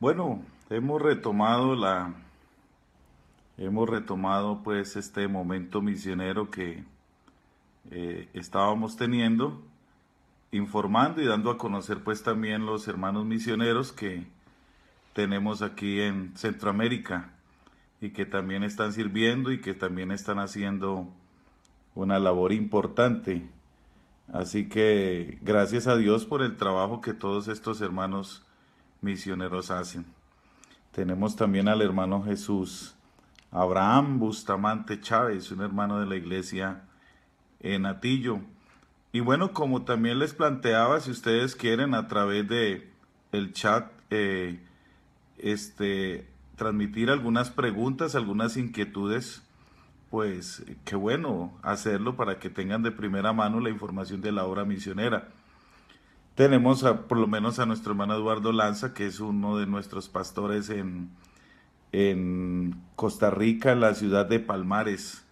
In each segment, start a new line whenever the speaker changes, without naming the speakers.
Bueno, hemos retomado la hemos retomado pues este momento misionero que eh, estábamos teniendo, informando y dando a conocer pues también los hermanos misioneros que tenemos aquí en Centroamérica y que también están sirviendo y que también están haciendo una labor importante. Así que gracias a Dios por el trabajo que todos estos hermanos misioneros hacen. Tenemos también al hermano Jesús Abraham Bustamante Chávez, un hermano de la iglesia en Atillo. Y bueno, como también les planteaba, si ustedes quieren a través de el chat, eh, este, transmitir algunas preguntas, algunas inquietudes, pues qué bueno hacerlo para que tengan de primera mano la información de la obra misionera tenemos por lo menos a nuestro hermano Eduardo Lanza, que es uno de nuestros pastores en, Costa Rica, la ciudad de Palmares.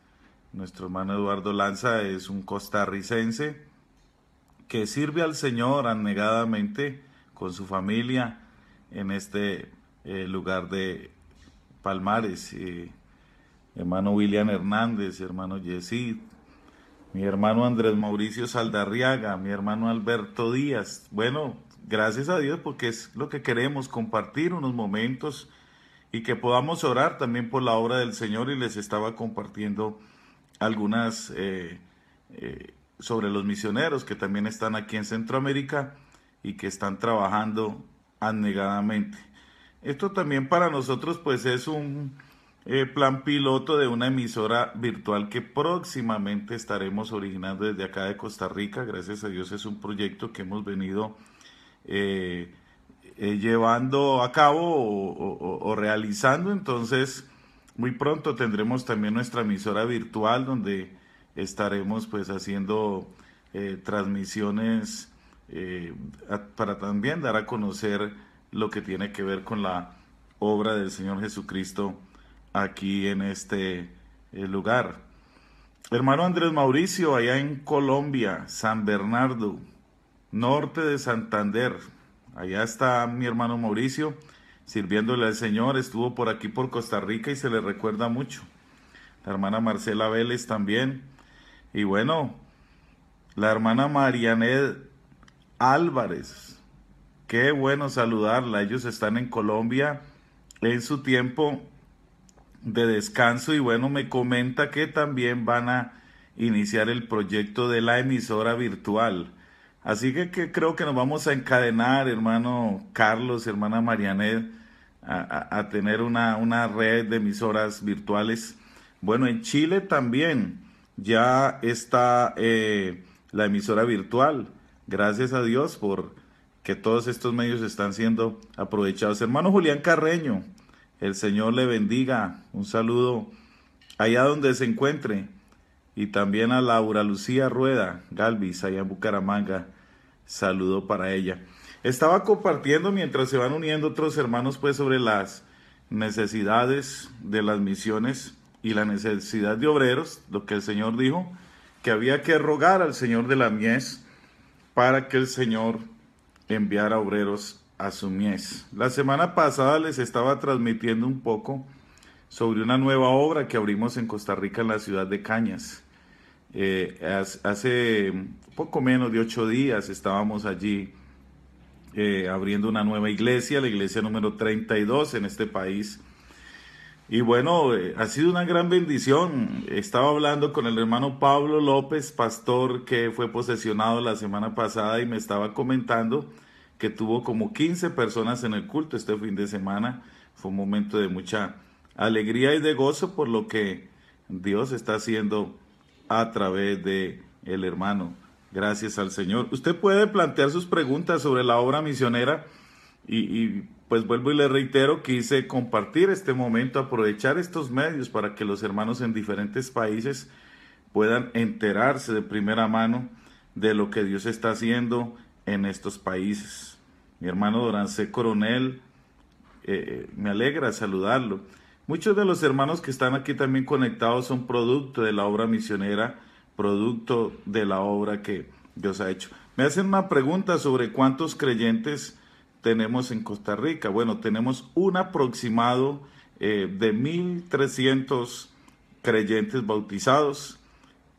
Nuestro hermano Eduardo Lanza es un costarricense que sirve al Señor anegadamente con su familia en este eh, lugar de Palmares. Eh, hermano William Hernández, hermano Yesid, mi hermano Andrés Mauricio Saldarriaga, mi hermano Alberto Díaz. Bueno, gracias a Dios porque es lo que queremos, compartir unos momentos y que podamos orar también por la obra del Señor y les estaba compartiendo algunas eh, eh, sobre los misioneros que también están aquí en Centroamérica y que están trabajando anegadamente. Esto también para nosotros pues es un, eh, plan piloto de una emisora virtual que próximamente estaremos originando desde acá de Costa Rica. Gracias a Dios es un proyecto que hemos venido eh, eh, llevando a cabo o, realizando. Entonces, muy pronto tendremos también nuestra emisora virtual donde estaremos pues haciendo transmisiones para también dar a conocer lo que tiene que ver con la obra del Señor Jesucristo aquí en este eh, lugar. Hermano Andrés Mauricio, allá en Colombia, San Bernardo, norte de Santander. Allá está mi hermano Mauricio sirviéndole al Señor. Estuvo por aquí por Costa Rica y se le recuerda mucho. La hermana Marcela Vélez también. Y bueno, la hermana Marianet Álvarez. Qué bueno saludarla. Ellos están en Colombia en su tiempo de descanso y bueno, me comenta que también van a iniciar el proyecto de la emisora virtual. Así que, creo que nos vamos a encadenar, hermano Carlos, hermana Marianet, a, tener una, red de emisoras virtuales. Bueno, en Chile también ya está eh, la emisora virtual. Gracias a Dios por que todos estos medios están siendo aprovechados. Hermano Julián Carreño, el Señor le bendiga. Un saludo allá donde se encuentre. Y también a Laura Lucía Rueda Galvis, allá en Bucaramanga. Saludo para ella. Estaba compartiendo mientras se van uniendo otros hermanos, pues sobre las necesidades de las misiones y la necesidad de obreros, lo que el Señor dijo, que había que rogar al Señor de la mies para que el Señor enviara obreros la semana pasada les estaba transmitiendo un poco sobre una nueva obra que abrimos en Costa Rica en la ciudad de Cañas. Eh, hace poco menos de ocho días estábamos allí eh, abriendo una nueva iglesia, la iglesia número 32 en este país. Y bueno, eh, ha sido una gran bendición. Estaba hablando con el hermano Pablo López, pastor que fue posesionado la semana pasada y me estaba comentando que tuvo como 15 personas en el culto este fin de semana. Fue un momento de mucha alegría y de gozo por lo que Dios está haciendo a través de el hermano. Gracias al Señor. Usted puede plantear sus preguntas sobre la obra misionera y, y pues vuelvo y le reitero, quise compartir este momento, aprovechar estos medios para que los hermanos en diferentes países puedan enterarse de primera mano de lo que Dios está haciendo en estos países. Mi hermano Dorance Coronel, eh, eh, me alegra saludarlo. Muchos de los hermanos que están aquí también conectados son producto de la obra misionera, producto de la obra que Dios ha hecho. Me hacen una pregunta sobre cuántos creyentes tenemos en Costa Rica. Bueno, tenemos un aproximado eh, de 1.300 creyentes bautizados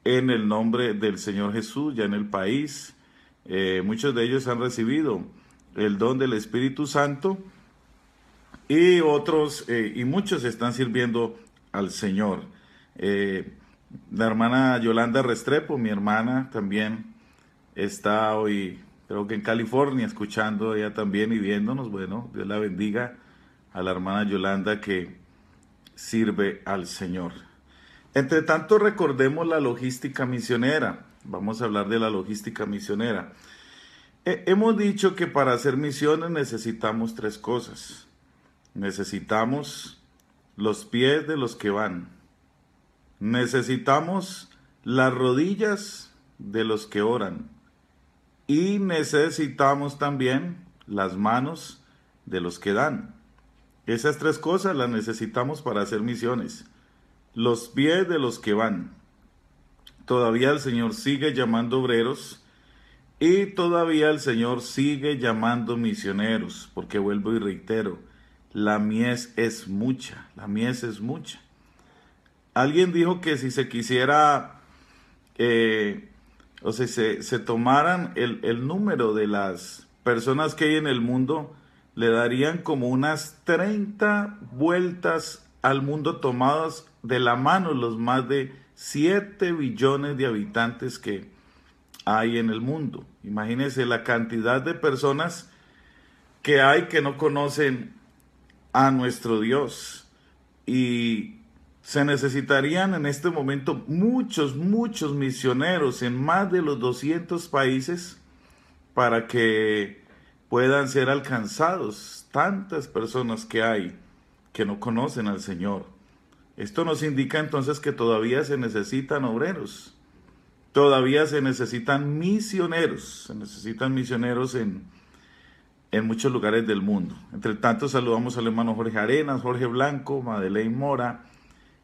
en el nombre del Señor Jesús ya en el país. Eh, muchos de ellos han recibido el don del Espíritu Santo y otros eh, y muchos están sirviendo al Señor. Eh, la hermana Yolanda Restrepo, mi hermana, también está hoy, creo que en California, escuchando ella también y viéndonos. Bueno, Dios la bendiga a la hermana Yolanda que sirve al Señor. Entre tanto, recordemos la logística misionera. Vamos a hablar de la logística misionera. Eh, hemos dicho que para hacer misiones necesitamos tres cosas. Necesitamos los pies de los que van. Necesitamos las rodillas de los que oran. Y necesitamos también las manos de los que dan. Esas tres cosas las necesitamos para hacer misiones. Los pies de los que van, Todavía el Señor sigue llamando obreros y todavía el Señor sigue llamando misioneros, porque vuelvo y reitero, la mies es mucha, la mies es mucha. Alguien dijo que si se quisiera, eh, o sea, se, se tomaran el, el número de las personas que hay en el mundo, le darían como unas 30 vueltas al mundo tomadas de la mano los más de 7 billones de habitantes que hay en el mundo. Imagínense la cantidad de personas que hay que no conocen a nuestro Dios. Y se necesitarían en este momento muchos, muchos misioneros en más de los 200 países para que puedan ser alcanzados tantas personas que hay que no conocen al Señor. Esto nos indica entonces que todavía se necesitan obreros, todavía se necesitan misioneros, se necesitan misioneros en, muchos lugares del mundo. Entre tanto, saludamos al hermano Jorge Arenas, Jorge Blanco, Madeleine Mora,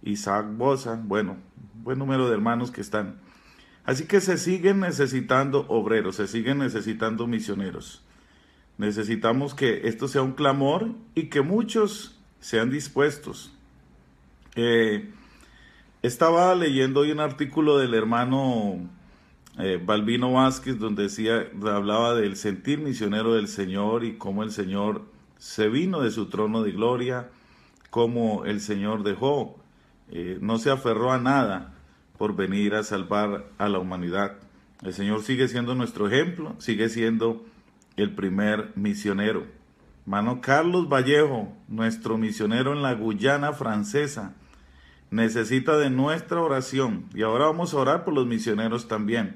Isaac Bosa, bueno, buen número de hermanos que están. Así que se siguen necesitando obreros, se siguen necesitando misioneros. Necesitamos que esto sea un clamor y que muchos sean dispuestos eh, estaba leyendo hoy un artículo del hermano eh, Balbino Vázquez donde decía, hablaba del sentir misionero del Señor y cómo el Señor se vino de su trono de gloria, cómo el Señor dejó, eh, no se aferró a nada por venir a salvar a la humanidad. El Señor sigue siendo nuestro ejemplo, sigue siendo el primer misionero. Mano Carlos Vallejo, nuestro misionero en la Guyana francesa, necesita de nuestra oración. Y ahora vamos a orar por los misioneros también,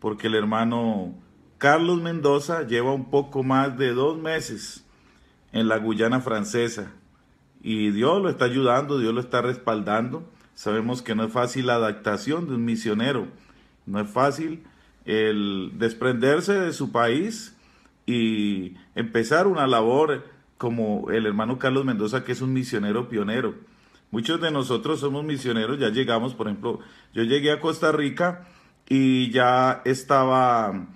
porque el hermano Carlos Mendoza lleva un poco más de dos meses en la Guyana francesa y Dios lo está ayudando, Dios lo está respaldando. Sabemos que no es fácil la adaptación de un misionero, no es fácil el desprenderse de su país y empezar una labor como el hermano Carlos Mendoza, que es un misionero pionero Muchos de nosotros somos misioneros, ya llegamos, por ejemplo, yo llegué a Costa Rica y ya estaba,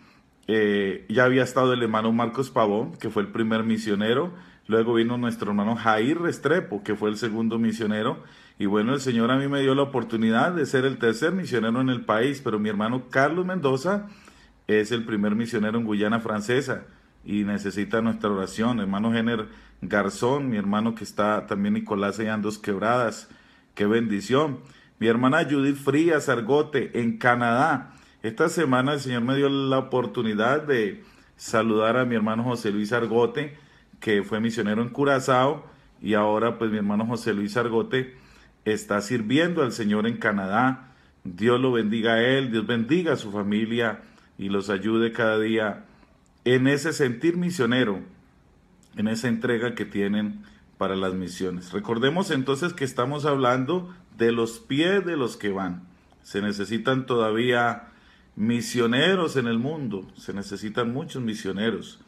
eh, ya había estado el hermano Marcos Pavón, que fue el primer misionero. Luego vino nuestro hermano Jair Restrepo, que fue el segundo misionero. Y bueno, el Señor a mí me dio la oportunidad de ser el tercer misionero en el país, pero mi hermano Carlos Mendoza es el primer misionero en Guyana Francesa y necesita nuestra oración. Hermano Jenner Garzón, mi hermano que está también Nicolás allá en Dos Quebradas, qué bendición. Mi hermana Judith Frías Argote en Canadá. Esta semana el Señor me dio la oportunidad de saludar a mi hermano José Luis Argote, que fue misionero en Curazao, y ahora pues mi hermano José Luis Argote está sirviendo al Señor en Canadá. Dios lo bendiga a él, Dios bendiga a su familia y los ayude cada día en ese sentir misionero, en esa entrega que tienen para las misiones. Recordemos entonces que estamos hablando de los pies de los que van. Se necesitan todavía misioneros en el mundo, se necesitan muchos misioneros.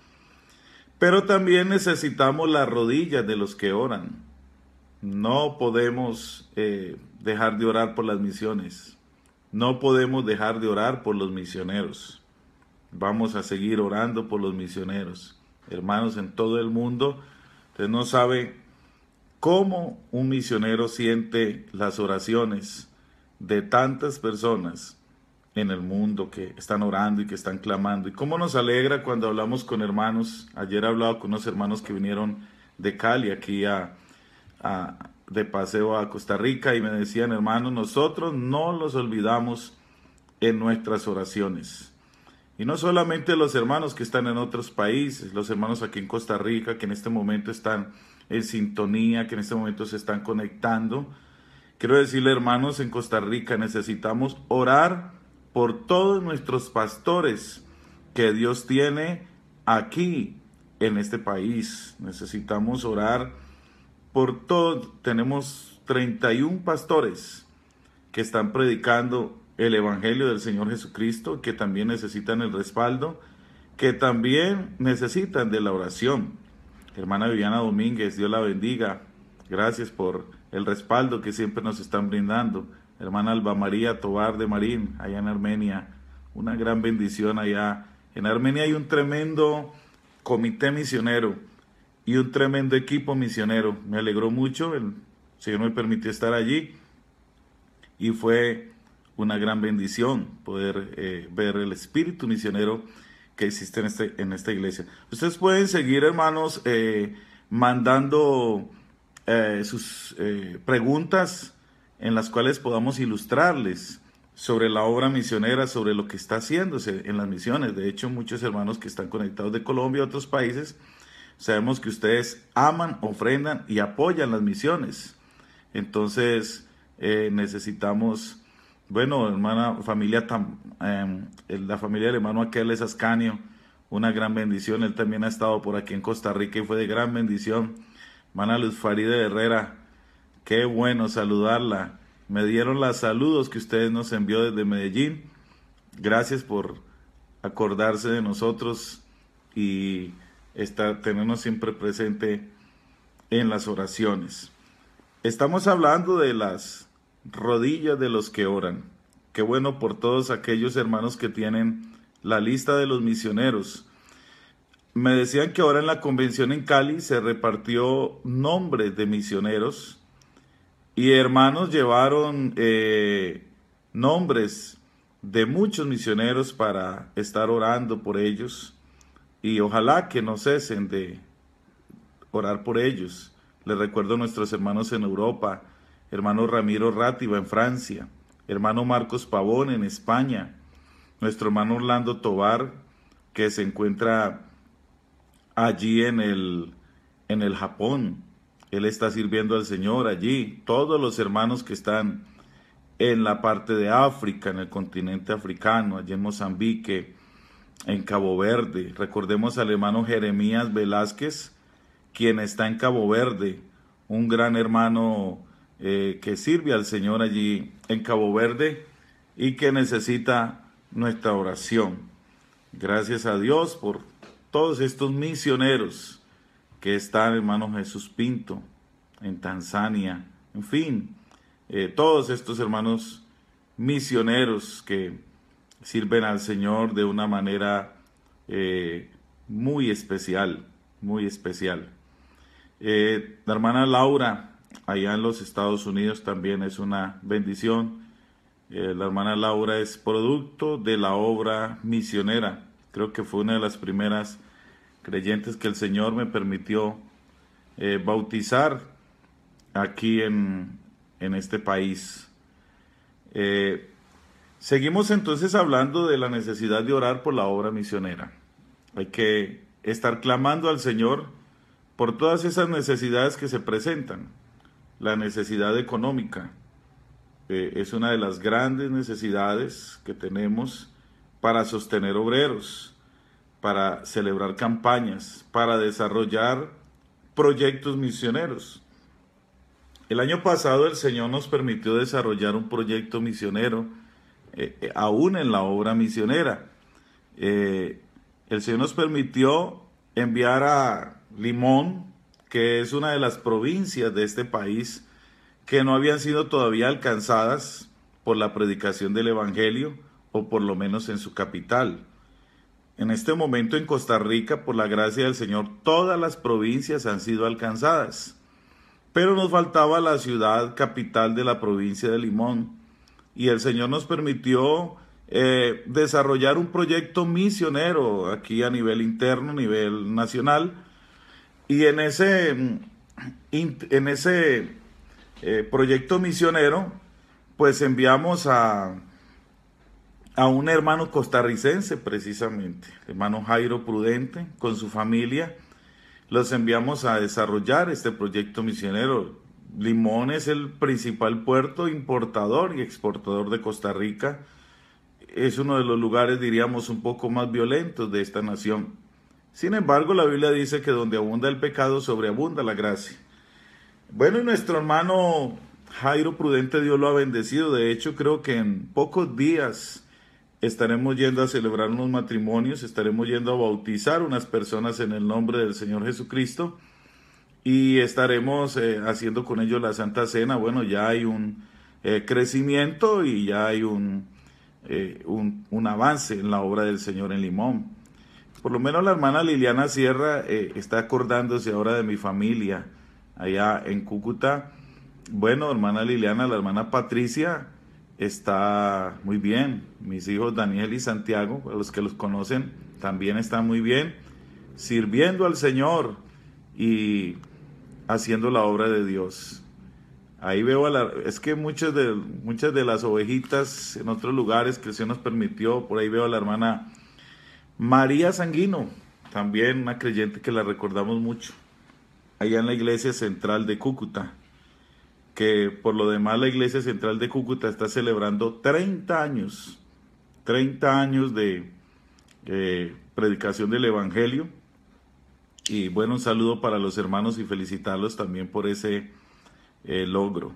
Pero también necesitamos las rodillas de los que oran. No podemos eh, dejar de orar por las misiones. No podemos dejar de orar por los misioneros. Vamos a seguir orando por los misioneros, hermanos en todo el mundo. Usted no sabe cómo un misionero siente las oraciones de tantas personas en el mundo que están orando y que están clamando. Y cómo nos alegra cuando hablamos con hermanos. Ayer he hablado con unos hermanos que vinieron de Cali aquí a, de paseo a Costa Rica y me decían, hermanos, nosotros no los olvidamos en nuestras oraciones. Y no solamente los hermanos que están en otros países, los hermanos aquí en Costa Rica, que en este momento están en sintonía, que en este momento se están conectando. Quiero decirle, hermanos, en Costa Rica necesitamos orar por todos nuestros pastores que Dios tiene aquí en este país. Necesitamos orar por todos. Tenemos 31 pastores que están predicando el Evangelio del Señor Jesucristo, que también necesitan el respaldo, que también necesitan de la oración. Hermana Viviana Domínguez, Dios la bendiga. Gracias por el respaldo que siempre nos están brindando. Hermana Alba María Tobar de Marín, allá en Armenia. Una gran bendición allá. En Armenia hay un tremendo comité misionero y un tremendo equipo misionero. Me alegró mucho, el Señor me permitió estar allí y fue una gran bendición poder eh, ver el espíritu misionero que existe en, este, en esta iglesia. Ustedes pueden seguir, hermanos, eh, mandando eh, sus preguntas en las cuales podamos ilustrarles sobre la obra misionera, sobre lo que está haciéndose en las misiones. De hecho, muchos hermanos que están conectados de Colombia y otros países, sabemos que ustedes aman, ofrendan y apoyan las misiones. Entonces, necesitamos bueno, hermana, familia, em, la familia del hermano Aqueles Ascanio, una gran bendición. Él también ha estado por aquí en Costa Rica y fue de gran bendición. Hermana Luz Faride Herrera, qué bueno saludarla. Me dieron los saludos que ustedes nos envió desde Medellín. Gracias por acordarse de nosotros y estar, tenernos siempre presente en las oraciones. Estamos hablando de las rodilla de los que oran. Qué bueno por todos aquellos hermanos que tienen la lista de los misioneros. Me decían que ahora en la convención en Cali se repartió nombres de misioneros y hermanos llevaron eh, nombres de muchos misioneros para estar orando por ellos y ojalá que no cesen de orar por ellos. Les recuerdo a nuestros hermanos en Europa, hermano Ramiro va en Francia, hermano Marcos Pavón en España, nuestro hermano Orlando Tobar, que se encuentra allí en el, en el Japón. Él está sirviendo al Señor allí. Todos los hermanos que están en la parte de África, en el continente africano, allí en Mozambique, en Cabo Verde. Recordemos al hermano Jeremías Velázquez, quien está en Cabo Verde, un gran hermano eh, que sirve al Señor allí en Cabo Verde y que necesita nuestra oración. Gracias a Dios por todos estos misioneros que están, hermano Jesús Pinto, en Tanzania, en fin, eh, todos estos hermanos misioneros que sirven al Señor de una manera eh, muy especial, muy especial. la hermana Laura allá en los Estados Unidos también es una bendición. Eh, la hermana Laura es producto de la obra misionera. Creo que fue una de las primeras creyentes que el Señor me permitió eh, bautizar aquí en, en este país. Eh, seguimos entonces hablando de la necesidad de orar por la obra misionera. Hay que estar clamando al Señor por todas esas necesidades que se presentan la necesidad económica. Eh, es una de las grandes necesidades que tenemos para sostener obreros, para celebrar campañas, para desarrollar proyectos misioneros. El año pasado el Señor nos permitió desarrollar un proyecto misionero, eh, eh, aún en la obra misionera. el Señor nos permitió enviar a Limón, que es una de las provincias de este país que no habían sido todavía alcanzadas por la predicación del Evangelio, o por lo menos en su capital. En este momento en Costa Rica, por la gracia del Señor, todas las provincias han sido alcanzadas. Pero nos faltaba la ciudad capital de la provincia de Limón. Y el Señor nos permitió eh, desarrollar un proyecto misionero aquí a nivel interno, a nivel nacional, y en ese, mm, en ese eh, proyecto misionero, pues enviamos a, a un hermano costarricense precisamente, hermano Jairo Prudente, con su familia. Los enviamos a desarrollar este proyecto misionero. Limón es el principal puerto importador y exportador de Costa Rica. Es uno de los lugares, diríamos, un poco más violentos de esta nación. Sin embargo, la Biblia dice que donde abunda el pecado, sobreabunda la gracia. Bueno, y nuestro hermano Jairo Prudente, Dios lo ha bendecido. De hecho, creo que en pocos días estaremos yendo a celebrar unos matrimonios, estaremos yendo a bautizar unas personas en el nombre del Señor Jesucristo y estaremos eh, haciendo con ellos la Santa Cena. Bueno, ya hay un eh, crecimiento y ya hay eh, un, un avance en la obra del Señor en Limón por lo menos la hermana Liliana Sierra eh, está acordándose ahora de mi familia allá en Cúcuta. Bueno, hermana Liliana, la hermana Patricia está muy bien. Mis hijos Daniel y Santiago, los que los conocen, también están muy bien, sirviendo al Señor y haciendo la obra de Dios. Ahí veo es que muchas de, muchas de las ovejitas en otros lugares que el Señor nos permitió, por ahí veo a la hermana María Sanguino, también una creyente que la recordamos mucho, allá en la iglesia central de Cúcuta, que por lo demás la iglesia central de Cúcuta está celebrando 30 años, 30 años de predicación del Evangelio. Y bueno, un saludo para los hermanos y felicitarlos también por ese eh, logro.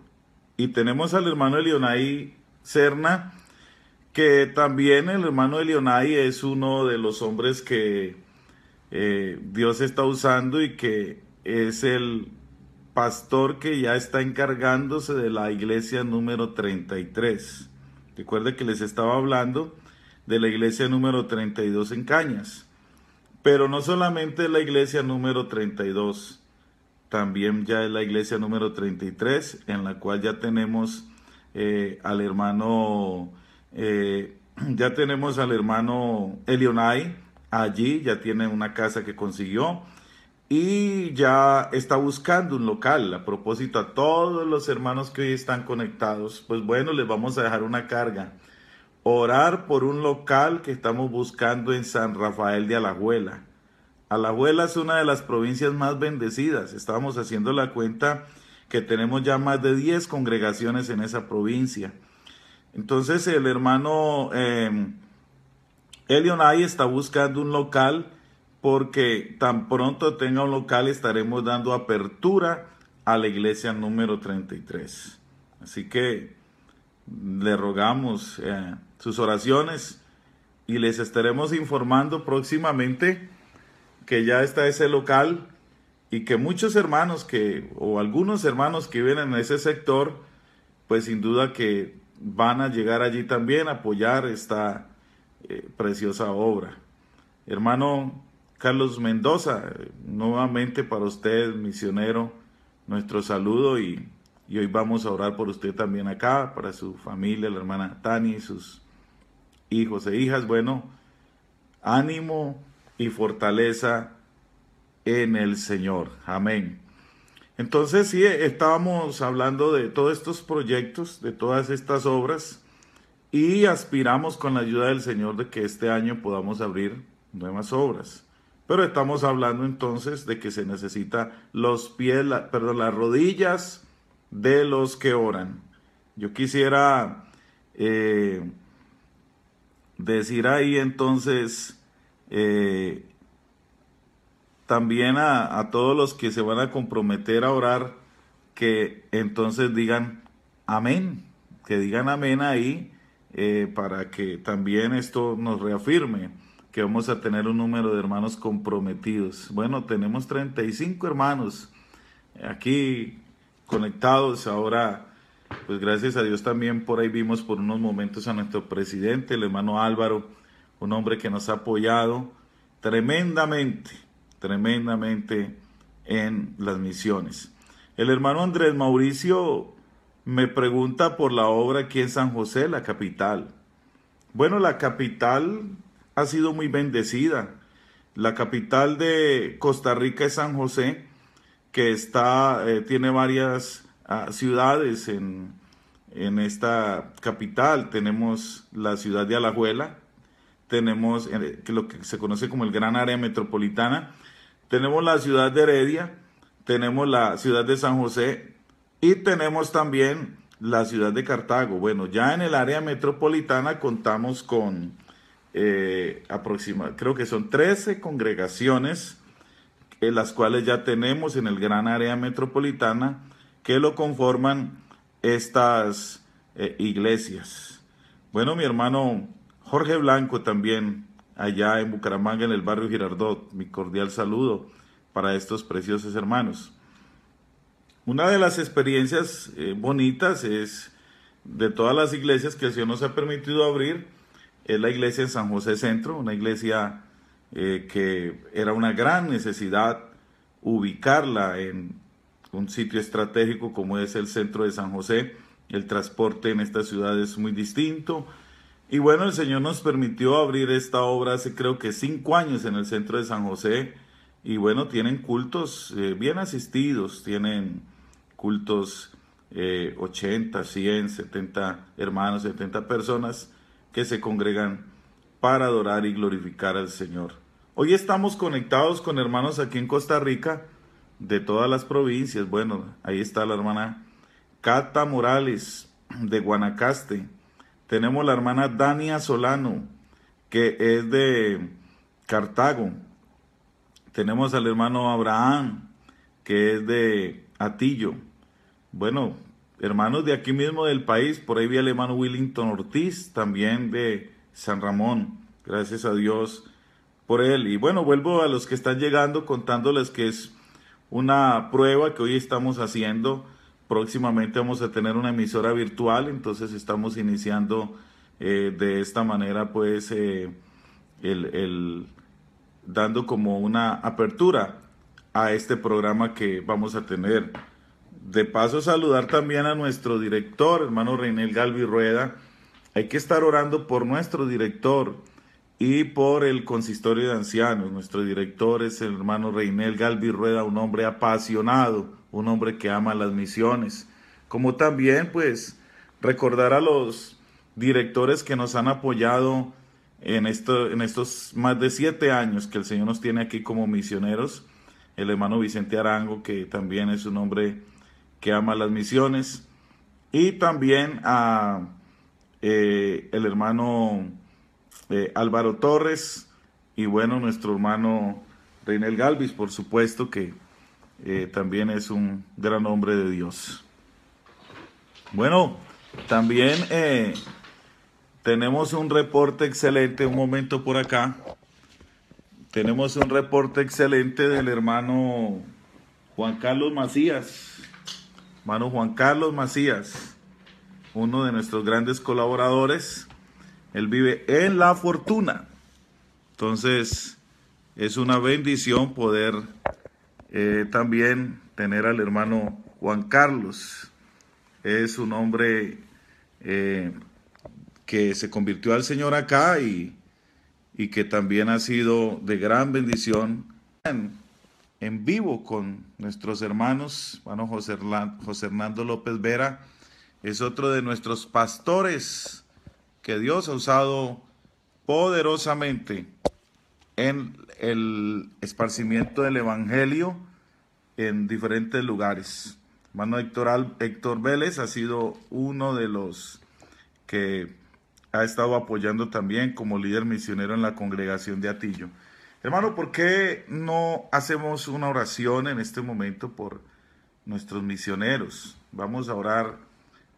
Y tenemos al hermano Elionay Serna, que también el hermano de Leonay es uno de los hombres que eh, Dios está usando y que es el pastor que ya está encargándose de la iglesia número 33. Recuerde que les estaba hablando de la iglesia número 32 en Cañas. Pero no solamente la iglesia número 32, también ya es la iglesia número 33, en la cual ya tenemos eh, al hermano eh, ya tenemos al hermano Elionai allí, ya tiene una casa que consiguió y ya está buscando un local. A propósito, a todos los hermanos que hoy están conectados, pues bueno, les vamos a dejar una carga. Orar por un local que estamos buscando en San Rafael de Alajuela. Alajuela es una de las provincias más bendecidas. Estábamos haciendo la cuenta que tenemos ya más de 10 congregaciones en esa provincia. Entonces el hermano eh, em, Elionai está buscando un local porque tan pronto tenga un local estaremos dando apertura a la iglesia número 33. Así que le rogamos eh, sus oraciones y les estaremos informando próximamente que ya está ese local y que muchos hermanos que o algunos hermanos que viven en ese sector pues sin duda que van a llegar allí también a apoyar esta eh, preciosa obra. Hermano Carlos Mendoza, nuevamente para usted, misionero, nuestro saludo y, y hoy vamos a orar por usted también acá, para su familia, la hermana Tani, sus hijos e hijas. Bueno, ánimo y fortaleza en el Señor. Amén. Entonces sí, estábamos hablando de todos estos proyectos, de todas estas obras y aspiramos con la ayuda del Señor de que este año podamos abrir nuevas obras. Pero estamos hablando entonces de que se necesita los pies, perdón, las rodillas de los que oran. Yo quisiera eh, decir ahí entonces eh, también a, todos los que se van a comprometer a orar, que entonces digan amén, que digan amén ahí eh, para que también esto nos reafirme que vamos a tener un número de hermanos comprometidos. Bueno, tenemos 35 hermanos aquí conectados ahora. Pues gracias a Dios también por ahí vimos por unos momentos a nuestro presidente, el hermano Álvaro, un hombre que nos ha apoyado tremendamente tremendamente en las misiones. El hermano Andrés Mauricio me pregunta por la obra aquí en San José, la capital. Bueno, la capital ha sido muy bendecida. La capital de Costa Rica es San José, que está, eh, tiene varias ah, ciudades en, en esta capital. Tenemos la ciudad de Alajuela, tenemos eh, lo que se conoce como el Gran Área Metropolitana, tenemos la ciudad de Heredia, tenemos la ciudad de San José y tenemos también la ciudad de Cartago. Bueno, ya en el área metropolitana contamos con eh, aproximadamente, creo que son 13 congregaciones, en eh, las cuales ya tenemos en el gran área metropolitana, que lo conforman estas eh, iglesias. Bueno, mi hermano Jorge Blanco también allá en Bucaramanga, en el barrio Girardot. Mi cordial saludo para estos preciosos hermanos. Una de las experiencias eh, bonitas es de todas las iglesias que el Señor nos ha permitido abrir, es la iglesia en San José Centro, una iglesia eh, que era una gran necesidad ubicarla en un sitio estratégico como es el centro de San José. El transporte en esta ciudad es muy distinto, y bueno, el Señor nos permitió abrir esta obra hace creo que cinco años en el centro de San José. Y bueno, tienen cultos eh, bien asistidos, tienen cultos 80, 100, 70 hermanos, 70 personas que se congregan para adorar y glorificar al Señor. Hoy estamos conectados con hermanos aquí en Costa Rica, de todas las provincias. Bueno, ahí está la hermana Cata Morales de Guanacaste. Tenemos la hermana Dania Solano, que es de Cartago. Tenemos al hermano Abraham, que es de Atillo. Bueno, hermanos de aquí mismo del país, por ahí vi al hermano Willington Ortiz, también de San Ramón. Gracias a Dios por él. Y bueno, vuelvo a los que están llegando contándoles que es una prueba que hoy estamos haciendo Próximamente vamos a tener una emisora virtual, entonces estamos iniciando eh, de esta manera, pues, eh, dando como una apertura a este programa que vamos a tener. De paso, saludar también a nuestro director, hermano Reinel Galvi Rueda. Hay que estar orando por nuestro director y por el consistorio de ancianos. Nuestro director es el hermano Reinel Galvi Rueda, un hombre apasionado un hombre que ama las misiones. Como también, pues, recordar a los directores que nos han apoyado en, esto, en estos más de siete años que el Señor nos tiene aquí como misioneros. El hermano Vicente Arango, que también es un hombre que ama las misiones. Y también a eh, el hermano eh, Álvaro Torres y bueno, nuestro hermano Reynel Galvis, por supuesto, que eh, también es un gran hombre de Dios. Bueno, también eh, tenemos un reporte excelente, un momento por acá. Tenemos un reporte excelente del hermano Juan Carlos Macías. Hermano Juan Carlos Macías, uno de nuestros grandes colaboradores. Él vive en la fortuna. Entonces, es una bendición poder eh, también tener al hermano Juan Carlos. Es un hombre eh, que se convirtió al Señor acá y, que también ha sido de gran bendición en, vivo con nuestros hermanos, hermano José, José Hernando López Vera. Es otro de nuestros pastores que Dios ha usado poderosamente en el esparcimiento del Evangelio en diferentes lugares. Hermano Héctor, Héctor Vélez ha sido uno de los que ha estado apoyando también como líder misionero en la congregación de Atillo. Hermano, ¿por qué no hacemos una oración en este momento por nuestros misioneros? Vamos a orar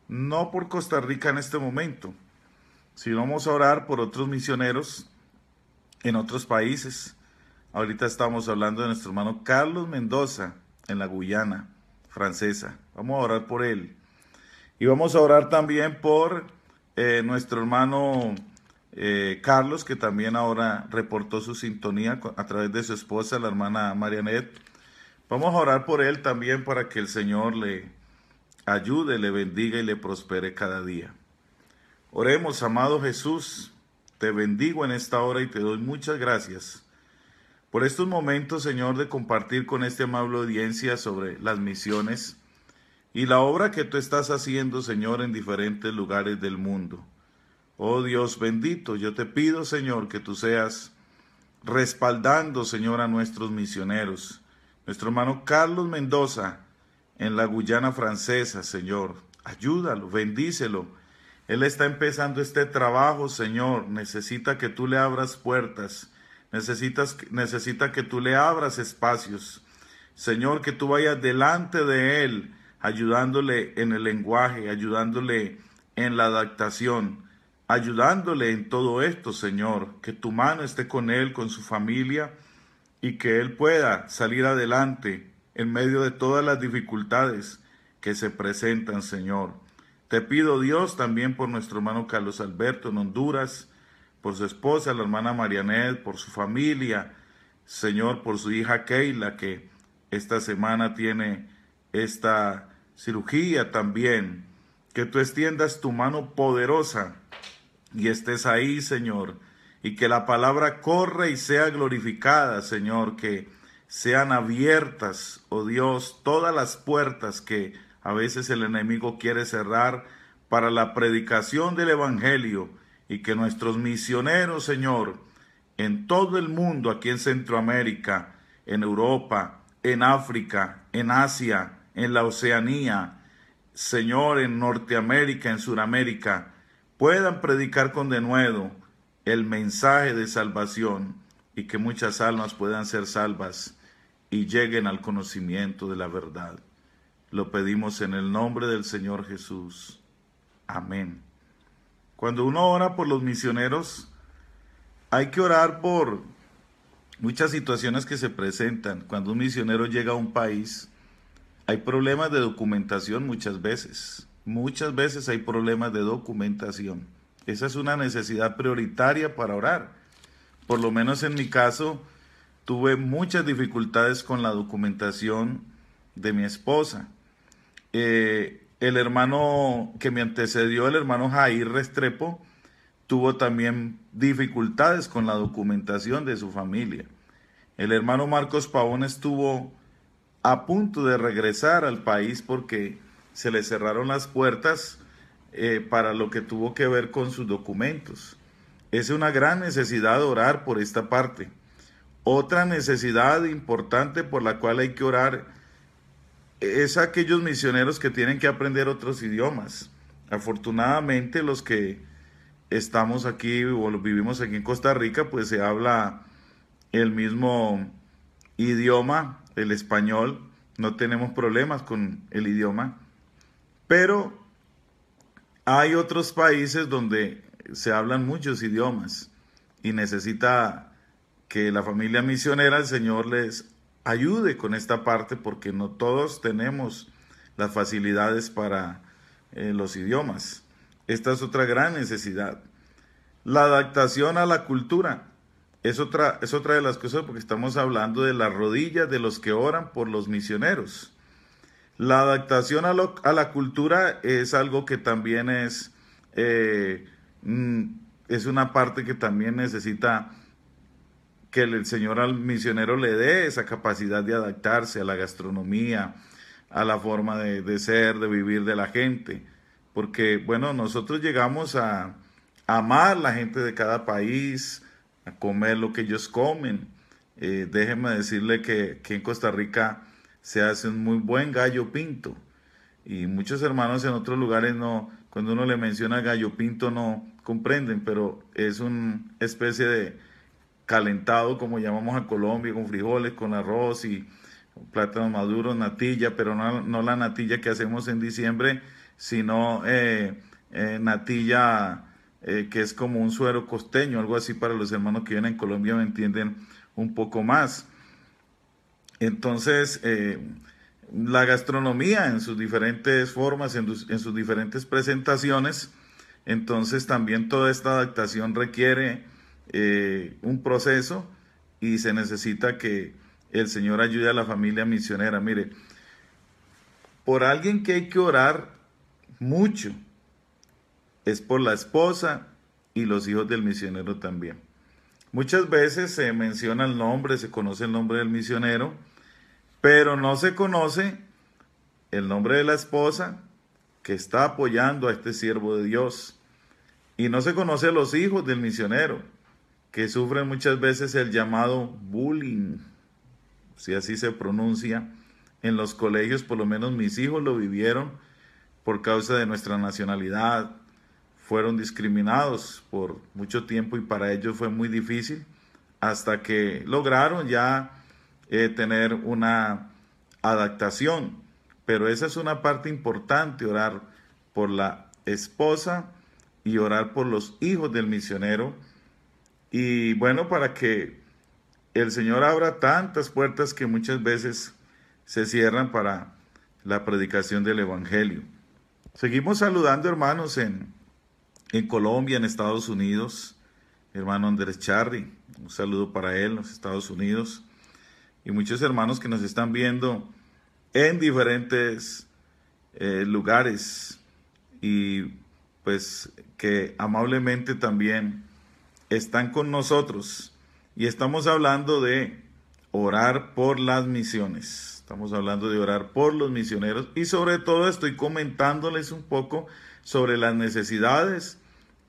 no por Costa Rica en este momento, sino vamos a orar por otros misioneros en otros países. Ahorita estamos hablando de nuestro hermano Carlos Mendoza en la Guyana francesa. Vamos a orar por él. Y vamos a orar también por eh, nuestro hermano eh, Carlos, que también ahora reportó su sintonía a través de su esposa, la hermana Marianette. Vamos a orar por él también para que el Señor le ayude, le bendiga y le prospere cada día. Oremos, amado Jesús, te bendigo en esta hora y te doy muchas gracias por estos momentos, Señor, de compartir con esta amable audiencia sobre las misiones y la obra que tú estás haciendo, Señor, en diferentes lugares del mundo. Oh Dios bendito, yo te pido, Señor, que tú seas respaldando, Señor, a nuestros misioneros. Nuestro hermano Carlos Mendoza, en la Guyana francesa, Señor, ayúdalo, bendícelo. Él está empezando este trabajo, Señor. Necesita que tú le abras puertas Necesitas, necesita que tú le abras espacios. Señor, que tú vayas delante de Él, ayudándole en el lenguaje, ayudándole en la adaptación, ayudándole en todo esto, Señor. Que tu mano esté con Él, con su familia, y que Él pueda salir adelante en medio de todas las dificultades que se presentan, Señor. Te pido, Dios, también por nuestro hermano Carlos Alberto en Honduras, por su esposa, la hermana Marianet, por su familia, Señor, por su hija Keila, que esta semana tiene esta cirugía también. Que tú extiendas tu mano poderosa y estés ahí, Señor. Y que la palabra corra y sea glorificada, Señor. Que sean abiertas, oh Dios, todas las puertas que a veces el enemigo quiere cerrar para la predicación del Evangelio y que nuestros misioneros, Señor, en todo el mundo, aquí en Centroamérica, en Europa, en África, en Asia, en la Oceanía, Señor, en Norteamérica, en Sudamérica, puedan predicar con denuedo el mensaje de salvación y que muchas almas puedan ser salvas y lleguen al conocimiento de la verdad. Lo pedimos en el nombre del Señor Jesús. Amén. Cuando uno ora por los misioneros, hay que orar por muchas situaciones que se presentan. Cuando un misionero llega a un país, hay problemas de documentación muchas veces. Muchas veces hay problemas de documentación. Esa es una necesidad prioritaria para orar. Por lo menos en mi caso, tuve muchas dificultades con la documentación de mi esposa. Eh, el hermano que me antecedió, el hermano Jair Restrepo, tuvo también dificultades con la documentación de su familia. El hermano Marcos Pavón estuvo a punto de regresar al país porque se le cerraron las puertas eh, para lo que tuvo que ver con sus documentos. Es una gran necesidad orar por esta parte. Otra necesidad importante por la cual hay que orar es aquellos misioneros que tienen que aprender otros idiomas. Afortunadamente los que estamos aquí o vivimos aquí en Costa Rica, pues se habla el mismo idioma, el español, no tenemos problemas con el idioma, pero hay otros países donde se hablan muchos idiomas y necesita que la familia misionera, el Señor les ayude con esta parte porque no todos tenemos las facilidades para eh, los idiomas. Esta es otra gran necesidad. La adaptación a la cultura es otra, es otra de las cosas porque estamos hablando de las rodillas de los que oran por los misioneros. La adaptación a, a la cultura es algo que también es, eh, mm, es una parte que también necesita que el Señor al misionero le dé esa capacidad de adaptarse a la gastronomía, a la forma de, ser, de vivir de la gente. Porque, bueno, nosotros llegamos a, a amar la gente de cada país, a comer lo que ellos comen. Déjenme eh, déjeme decirle que, que en Costa Rica se hace un muy buen gallo pinto. Y muchos hermanos en otros lugares no, cuando uno le menciona gallo pinto no comprenden, pero es una especie de, calentado, como llamamos a Colombia, con frijoles, con arroz y plátano maduro, natilla, pero no, la natilla que hacemos en diciembre, sino eh, eh, natilla eh, que es como un suero costeño, algo así para los hermanos que vienen en Colombia me entienden un poco más. Entonces, la gastronomía en sus diferentes formas, en sus diferentes presentaciones, entonces también toda esta adaptación requiere eh, un proceso y se necesita que el Señor ayude a la familia misionera. Mire, por alguien que hay que orar mucho es por la esposa y los hijos del misionero también. Muchas veces se menciona el nombre, se conoce el nombre del misionero, pero no se conoce el nombre de la esposa que está apoyando a este siervo de Dios. Y no se conoce a los hijos del misionero que sufren muchas veces el llamado bullying, si así se pronuncia, en los colegios, por lo menos mis hijos lo vivieron por causa de nuestra nacionalidad, fueron discriminados por mucho tiempo y para ellos fue muy difícil hasta que lograron ya eh, tener una adaptación. Pero esa es una parte importante, orar por la esposa y orar por los hijos del misionero y bueno, para que el Señor abra tantas puertas que muchas veces se cierran para la predicación del Evangelio. Seguimos saludando hermanos en, Colombia, en Estados Unidos. Hermano Andrés Charri, un saludo para él, en Estados Unidos. Y muchos hermanos que nos están viendo en diferentes eh, lugares. Y pues que amablemente también están con nosotros y estamos hablando de orar por las misiones. Estamos hablando de orar por los misioneros y sobre todo estoy comentándoles un poco sobre las necesidades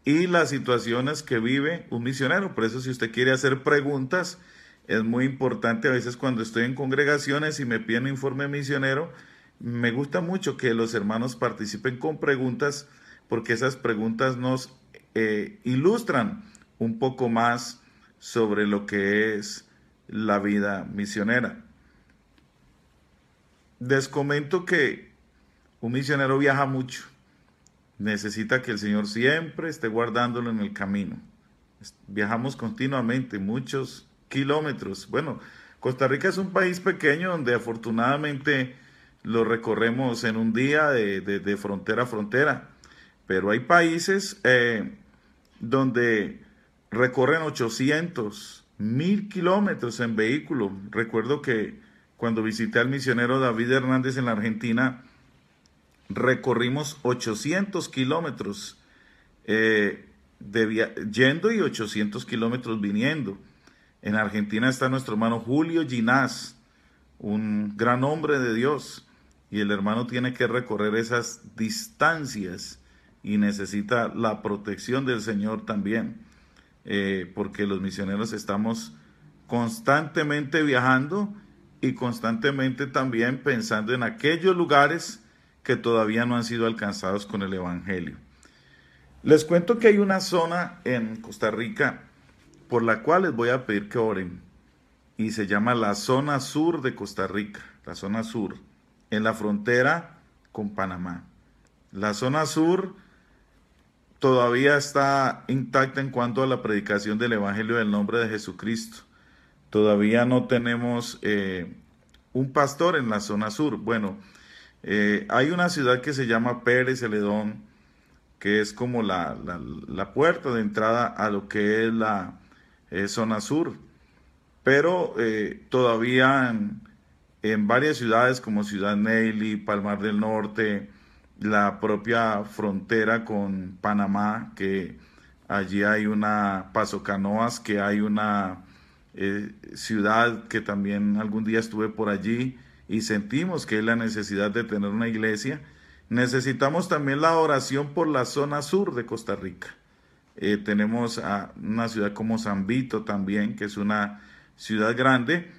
y las situaciones que vive un misionero. Por eso si usted quiere hacer preguntas, es muy importante a veces cuando estoy en congregaciones y me piden un informe misionero, me gusta mucho que los hermanos participen con preguntas porque esas preguntas nos eh, ilustran un poco más sobre lo que es la vida misionera. Les comento que un misionero viaja mucho. Necesita que el Señor siempre esté guardándolo en el camino. Viajamos continuamente, muchos kilómetros. Bueno, Costa Rica es un país pequeño donde afortunadamente lo recorremos en un día de, frontera a frontera. Pero hay países eh, donde recorren 800, mil kilómetros en vehículo. Recuerdo que cuando visité al misionero David Hernández en la Argentina, recorrimos 800 kilómetros eh, yendo y 800 kilómetros viniendo. En Argentina está nuestro hermano Julio Ginás, un gran hombre de Dios, y el hermano tiene que recorrer esas distancias y necesita la protección del Señor también. Eh, porque los misioneros estamos constantemente viajando y constantemente también pensando en aquellos lugares que todavía no han sido alcanzados con el Evangelio. Les cuento que hay una zona en Costa Rica por la cual les voy a pedir que oren y se llama la zona sur de Costa Rica, la zona sur, en la frontera con Panamá. La zona sur todavía está intacta en cuanto a la predicación del Evangelio del nombre de Jesucristo. Todavía no tenemos eh, un pastor en la zona sur. Bueno, eh, hay una ciudad que se llama Pérez Celedón, que es como la, puerta de entrada a lo que es la eh, zona sur. Pero todavía en, en, varias ciudades como Ciudad Neily, Palmar del Norte, la propia frontera con Panamá, que allí hay una Paso Canoas, que hay una eh, ciudad que también algún día estuve por allí y sentimos que es la necesidad de tener una iglesia. Necesitamos también la oración por la zona sur de Costa Rica. Eh, tenemos a una ciudad como San Vito también, que es una ciudad grande,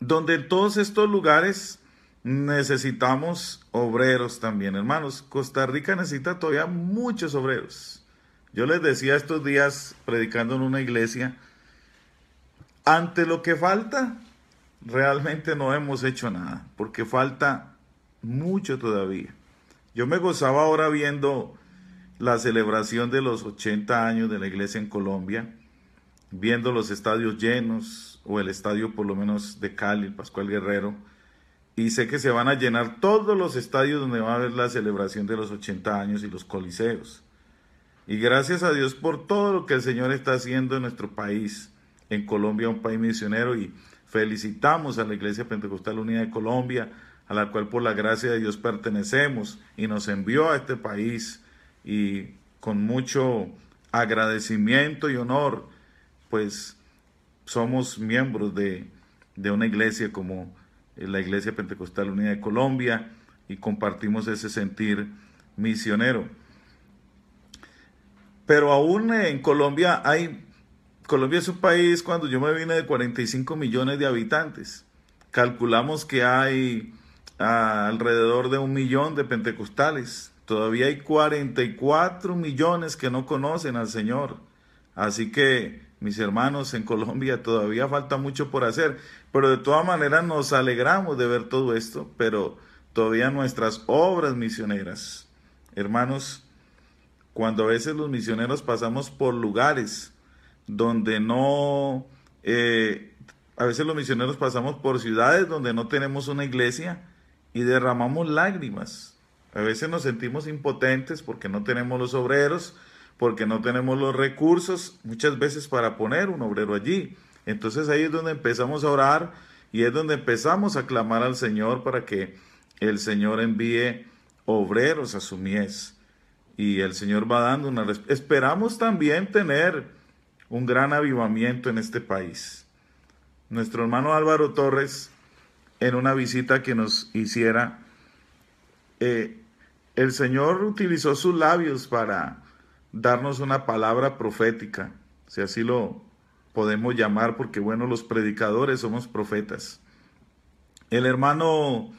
donde en todos estos lugares necesitamos obreros también, hermanos. Costa Rica necesita todavía muchos obreros. Yo les decía estos días, predicando en una iglesia, ante lo que falta, realmente no hemos hecho nada, porque falta mucho todavía. Yo me gozaba ahora viendo la celebración de los 80 años de la iglesia en Colombia, viendo los estadios llenos, o el estadio por lo menos de Cali, Pascual Guerrero, y sé que se van a llenar todos los estadios donde va a haber la celebración de los 80 años y los coliseos. Y gracias a Dios por todo lo que el Señor está haciendo en nuestro país, en Colombia, un país misionero, y felicitamos a la Iglesia Pentecostal Unida de Colombia, a la cual por la gracia de Dios pertenecemos, y nos envió a este país, y con mucho agradecimiento y honor, pues somos miembros de, una iglesia como eh, la Iglesia Pentecostal Unida de Colombia y compartimos ese sentir misionero. Pero aún en Colombia hay, Colombia es un país cuando yo me vine de 45 millones de habitantes. Calculamos que hay ah, alrededor de un millón de pentecostales. Todavía hay 44 millones que no conocen al Señor. Así que mis hermanos en Colombia, todavía falta mucho por hacer, pero de todas maneras nos alegramos de ver todo esto, pero todavía nuestras obras misioneras, hermanos, cuando a veces los misioneros pasamos por lugares donde no, eh, a veces los misioneros pasamos por ciudades donde no tenemos una iglesia y derramamos lágrimas. A veces nos sentimos impotentes porque no tenemos los obreros, porque no tenemos los recursos muchas veces para poner un obrero allí. Entonces ahí es donde empezamos a orar y es donde empezamos a clamar al Señor para que el Señor envíe obreros a su mies. Y el Señor va dando una respuesta. Esperamos también tener un gran avivamiento en este país. Nuestro hermano Álvaro Torres, en una visita que nos hiciera, eh, el Señor utilizó sus labios para darnos una palabra profética, si así lo podemos llamar, porque bueno, los predicadores somos profetas. El hermano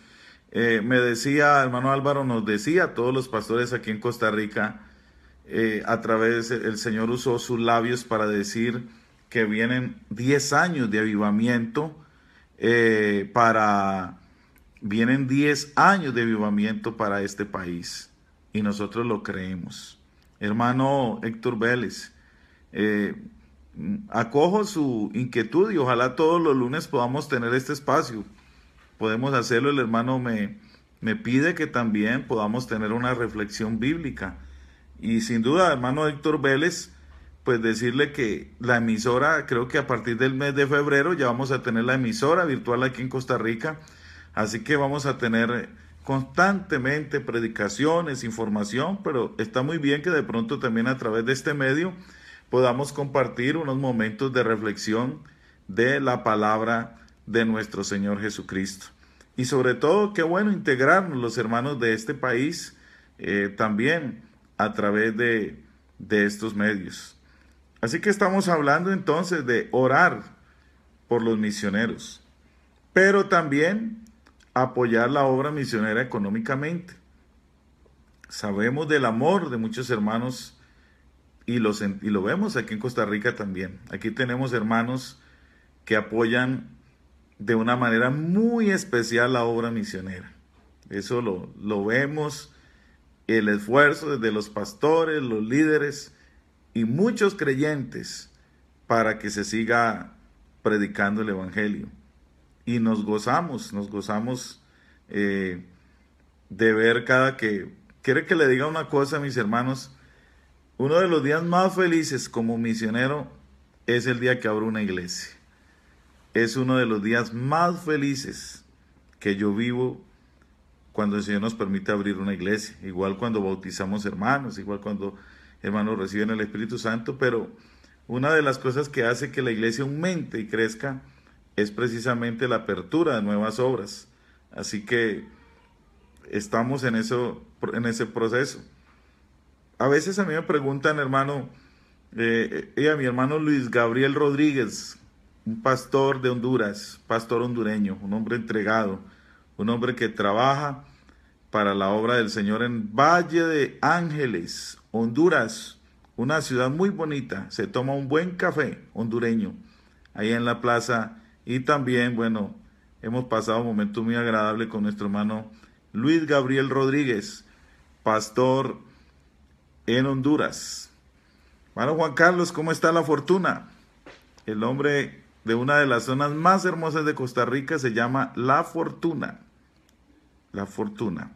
eh, me decía, hermano Álvaro nos decía, todos los pastores aquí en Costa Rica, eh, a través, el Señor usó sus labios para decir que vienen 10 años de avivamiento eh, para, vienen 10 años de avivamiento para este país. Y nosotros lo creemos hermano Héctor Vélez. Eh, acojo su inquietud y ojalá todos los lunes podamos tener este espacio. Podemos hacerlo, el hermano me, me pide que también podamos tener una reflexión bíblica. Y sin duda, hermano Héctor Vélez, pues decirle que la emisora, creo que a partir del mes de febrero ya vamos a tener la emisora virtual aquí en Costa Rica. Así que vamos a tener constantemente predicaciones, información, pero está muy bien que de pronto también a través de este medio podamos compartir unos momentos de reflexión de la palabra de nuestro Señor Jesucristo. Y sobre todo, qué bueno integrarnos los hermanos de este país eh, también a través de, de estos medios. Así que estamos hablando entonces de orar por los misioneros, pero también apoyar la obra misionera económicamente. Sabemos del amor de muchos hermanos y, los, y lo vemos aquí en Costa Rica también. Aquí tenemos hermanos que apoyan de una manera muy especial la obra misionera. Eso lo, lo vemos, el esfuerzo de los pastores, los líderes y muchos creyentes para que se siga predicando el Evangelio y nos gozamos, nos gozamos eh, de ver cada que... Quiere que le diga una cosa a mis hermanos. Uno de los días más felices como misionero es el día que abro una iglesia. Es uno de los días más felices que yo vivo cuando el Señor nos permite abrir una iglesia. Igual cuando bautizamos hermanos, igual cuando hermanos reciben el Espíritu Santo, pero una de las cosas que hace que la iglesia aumente y crezca es precisamente la apertura de nuevas obras. Así que estamos en, eso, en ese proceso. A veces a mí me preguntan, hermano, eh, mi hermano Luis Gabriel Rodríguez, un pastor de Honduras, pastor hondureño, un hombre entregado, un hombre que trabaja para la obra del Señor en Valle de Ángeles, Honduras, una ciudad muy bonita. Se toma un buen café hondureño, ahí en la plaza y también, bueno, hemos pasado un momento muy agradable con nuestro hermano Luis Gabriel Rodríguez, pastor en Honduras. Bueno, Juan Carlos, ¿cómo está la fortuna? El hombre de una de las zonas más hermosas de Costa Rica se llama La Fortuna. La Fortuna.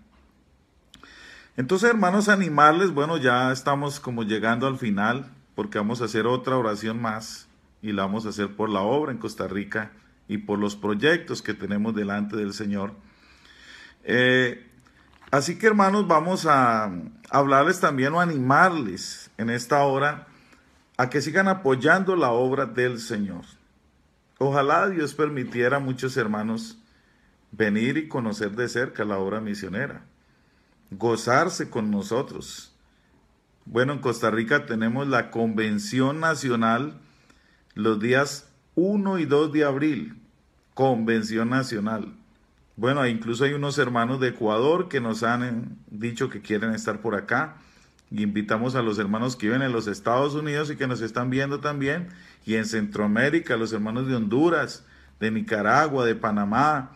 Entonces, hermanos, animales, bueno, ya estamos como llegando al final, porque vamos a hacer otra oración más y la vamos a hacer por la obra en Costa Rica y por los proyectos que tenemos delante del Señor. Eh, así que hermanos, vamos a hablarles también o animarles en esta hora a que sigan apoyando la obra del Señor. Ojalá Dios permitiera a muchos hermanos venir y conocer de cerca la obra misionera, gozarse con nosotros. Bueno, en Costa Rica tenemos la Convención Nacional los días 1 y 2 de abril, Convención Nacional. Bueno, incluso hay unos hermanos de Ecuador que nos han eh, dicho que quieren estar por acá. invitamos a los hermanos que viven en los Estados Unidos y que nos están viendo también. Y en Centroamérica, los hermanos de Honduras, de Nicaragua, de Panamá.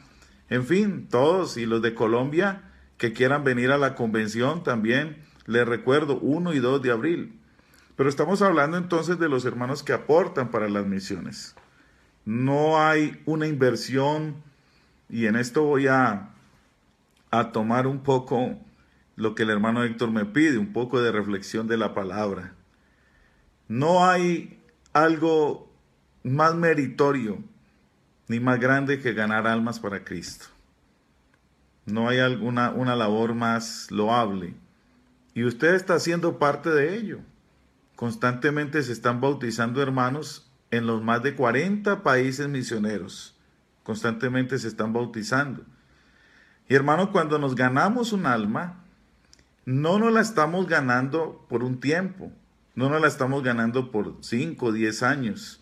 En fin, todos y los de Colombia que quieran venir a la convención también, les recuerdo, 1 y 2 de abril. Pero estamos hablando entonces de los hermanos que aportan para las misiones no hay una inversión, y en esto voy a, tomar un poco lo que el hermano Héctor me pide, un poco de reflexión de la palabra. No hay algo más meritorio ni más grande que ganar almas para Cristo. No hay alguna una labor más loable. Y usted está siendo parte de ello. Constantemente se están bautizando hermanos en los más de 40 países misioneros. Constantemente se están bautizando. Y hermanos cuando nos ganamos un alma, no nos la estamos ganando por un tiempo, no nos la estamos ganando por 5 o 10 años.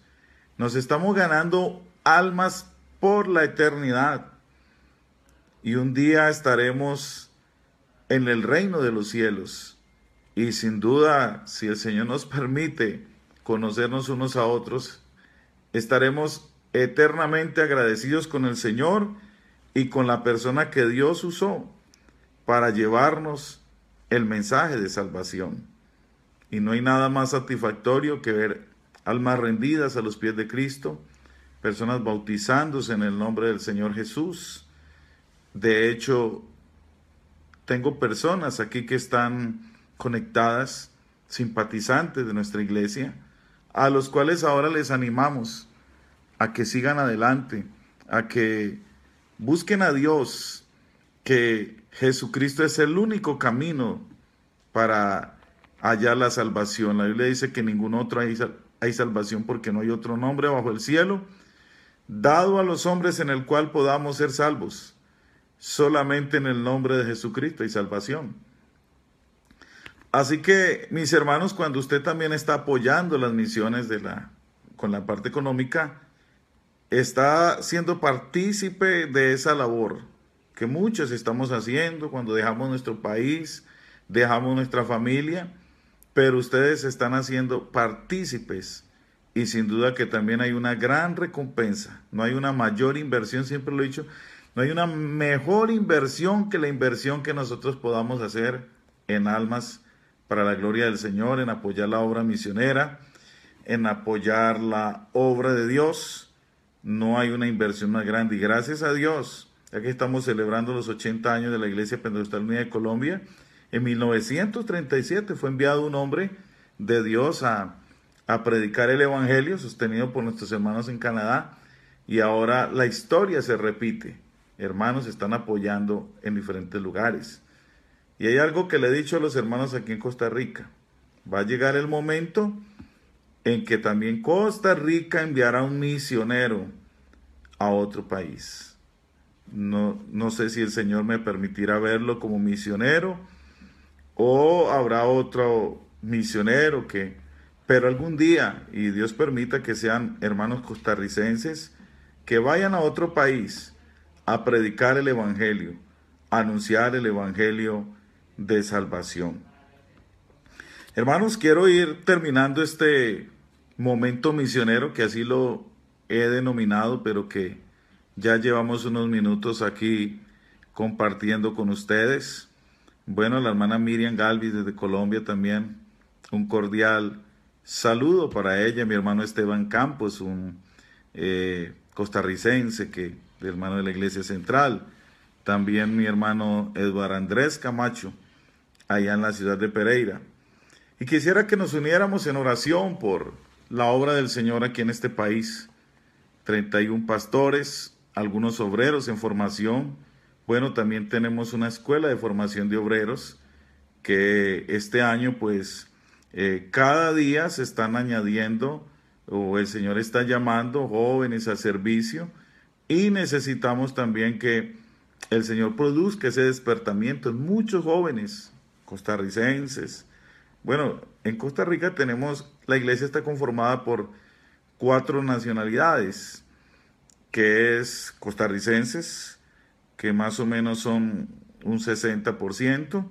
Nos estamos ganando almas por la eternidad. Y un día estaremos en el reino de los cielos. Y sin duda, si el Señor nos permite, conocernos unos a otros, estaremos eternamente agradecidos con el Señor y con la persona que Dios usó para llevarnos el mensaje de salvación. Y no hay nada más satisfactorio que ver almas rendidas a los pies de Cristo, personas bautizándose en el nombre del Señor Jesús. De hecho, tengo personas aquí que están conectadas, simpatizantes de nuestra iglesia, a los cuales ahora les animamos a que sigan adelante, a que busquen a Dios, que Jesucristo es el único camino para hallar la salvación. La Biblia dice que ningún otro hay, hay salvación porque no hay otro nombre bajo el cielo dado a los hombres en el cual podamos ser salvos, solamente en el nombre de Jesucristo hay salvación. Así que, mis hermanos, cuando usted también está apoyando las misiones de la, con la parte económica, está siendo partícipe de esa labor que muchos estamos haciendo cuando dejamos nuestro país, dejamos nuestra familia, pero ustedes están haciendo partícipes y sin duda que también hay una gran recompensa, no hay una mayor inversión, siempre lo he dicho, no hay una mejor inversión que la inversión que nosotros podamos hacer en almas para la gloria del Señor, en apoyar la obra misionera, en apoyar la obra de Dios. No hay una inversión más grande. Y gracias a Dios, ya que estamos celebrando los 80 años de la Iglesia Pentecostal Unida de Colombia, en 1937 fue enviado un hombre de Dios a, a predicar el Evangelio, sostenido por nuestros hermanos en Canadá, y ahora la historia se repite. Hermanos están apoyando en diferentes lugares. Y hay algo que le he dicho a los hermanos aquí en Costa Rica. Va a llegar el momento en que también Costa Rica enviará un misionero a otro país. No, sé si el Señor me permitirá verlo como misionero o habrá otro misionero que... Pero algún día, y Dios permita que sean hermanos costarricenses, que vayan a otro país a predicar el Evangelio, a anunciar el Evangelio de salvación. Hermanos, quiero ir terminando este momento misionero que así lo he denominado, pero que ya llevamos unos minutos aquí compartiendo con ustedes. Bueno, la hermana Miriam Galvis desde Colombia también, un cordial saludo para ella, mi hermano Esteban Campos, un eh, costarricense que hermano de la Iglesia Central, también mi hermano Eduardo Andrés Camacho, allá en la ciudad de Pereira. Y quisiera que nos uniéramos en oración por la obra del Señor aquí en este país. 31 pastores, algunos obreros en formación. Bueno, también tenemos una escuela de formación de obreros que este año pues eh, cada día se están añadiendo o el Señor está llamando jóvenes a servicio y necesitamos también que el Señor produzca ese despertamiento en muchos jóvenes costarricenses. Bueno, en Costa Rica tenemos, la iglesia está conformada por cuatro nacionalidades, que es costarricenses, que más o menos son un 60%,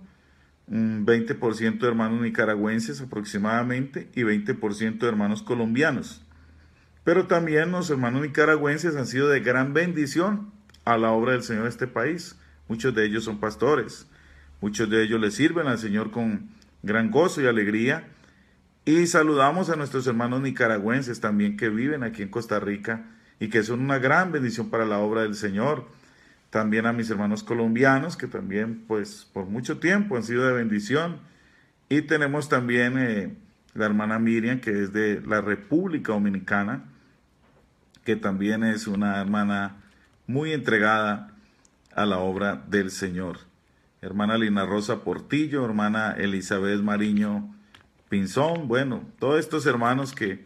un 20% de hermanos nicaragüenses aproximadamente y 20% de hermanos colombianos. Pero también los hermanos nicaragüenses han sido de gran bendición a la obra del Señor de este país. Muchos de ellos son pastores. Muchos de ellos le sirven al Señor con gran gozo y alegría. Y saludamos a nuestros hermanos nicaragüenses también que viven aquí en Costa Rica y que son una gran bendición para la obra del Señor. También a mis hermanos colombianos que también pues por mucho tiempo han sido de bendición. Y tenemos también eh, la hermana Miriam que es de la República Dominicana, que también es una hermana muy entregada a la obra del Señor hermana Lina Rosa Portillo, hermana Elizabeth Mariño Pinzón, bueno, todos estos hermanos que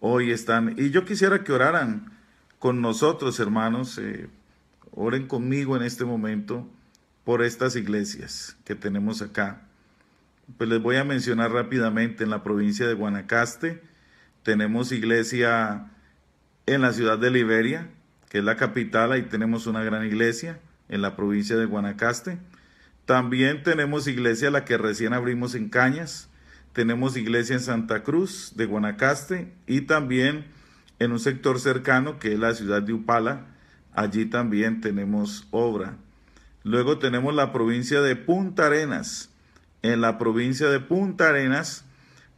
hoy están. Y yo quisiera que oraran con nosotros, hermanos, eh, oren conmigo en este momento por estas iglesias que tenemos acá. Pues les voy a mencionar rápidamente en la provincia de Guanacaste, tenemos iglesia en la ciudad de Liberia, que es la capital, ahí tenemos una gran iglesia en la provincia de Guanacaste. También tenemos iglesia la que recién abrimos en Cañas, tenemos iglesia en Santa Cruz de Guanacaste y también en un sector cercano que es la ciudad de Upala, allí también tenemos obra. Luego tenemos la provincia de Punta Arenas. En la provincia de Punta Arenas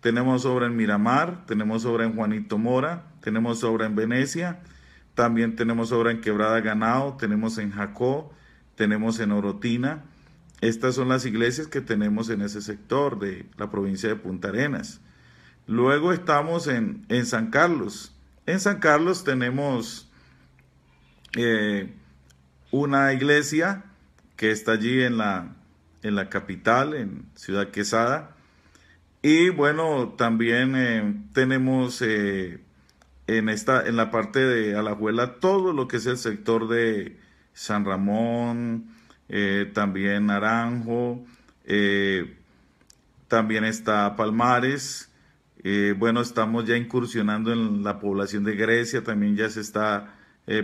tenemos obra en Miramar, tenemos obra en Juanito Mora, tenemos obra en Venecia, también tenemos obra en Quebrada Ganao, tenemos en Jacó, tenemos en Orotina estas son las iglesias que tenemos en ese sector de la provincia de Punta Arenas. Luego estamos en, San Carlos. En San Carlos tenemos eh, una iglesia que está allí en la, en la capital, en Ciudad Quesada. Y bueno, también eh, tenemos eh, en, esta, en la parte de Alajuela todo lo que es el sector de San Ramón, eh, también Naranjo, eh, también está Palmares. Eh, bueno, estamos ya incursionando en la población de Grecia, también ya se está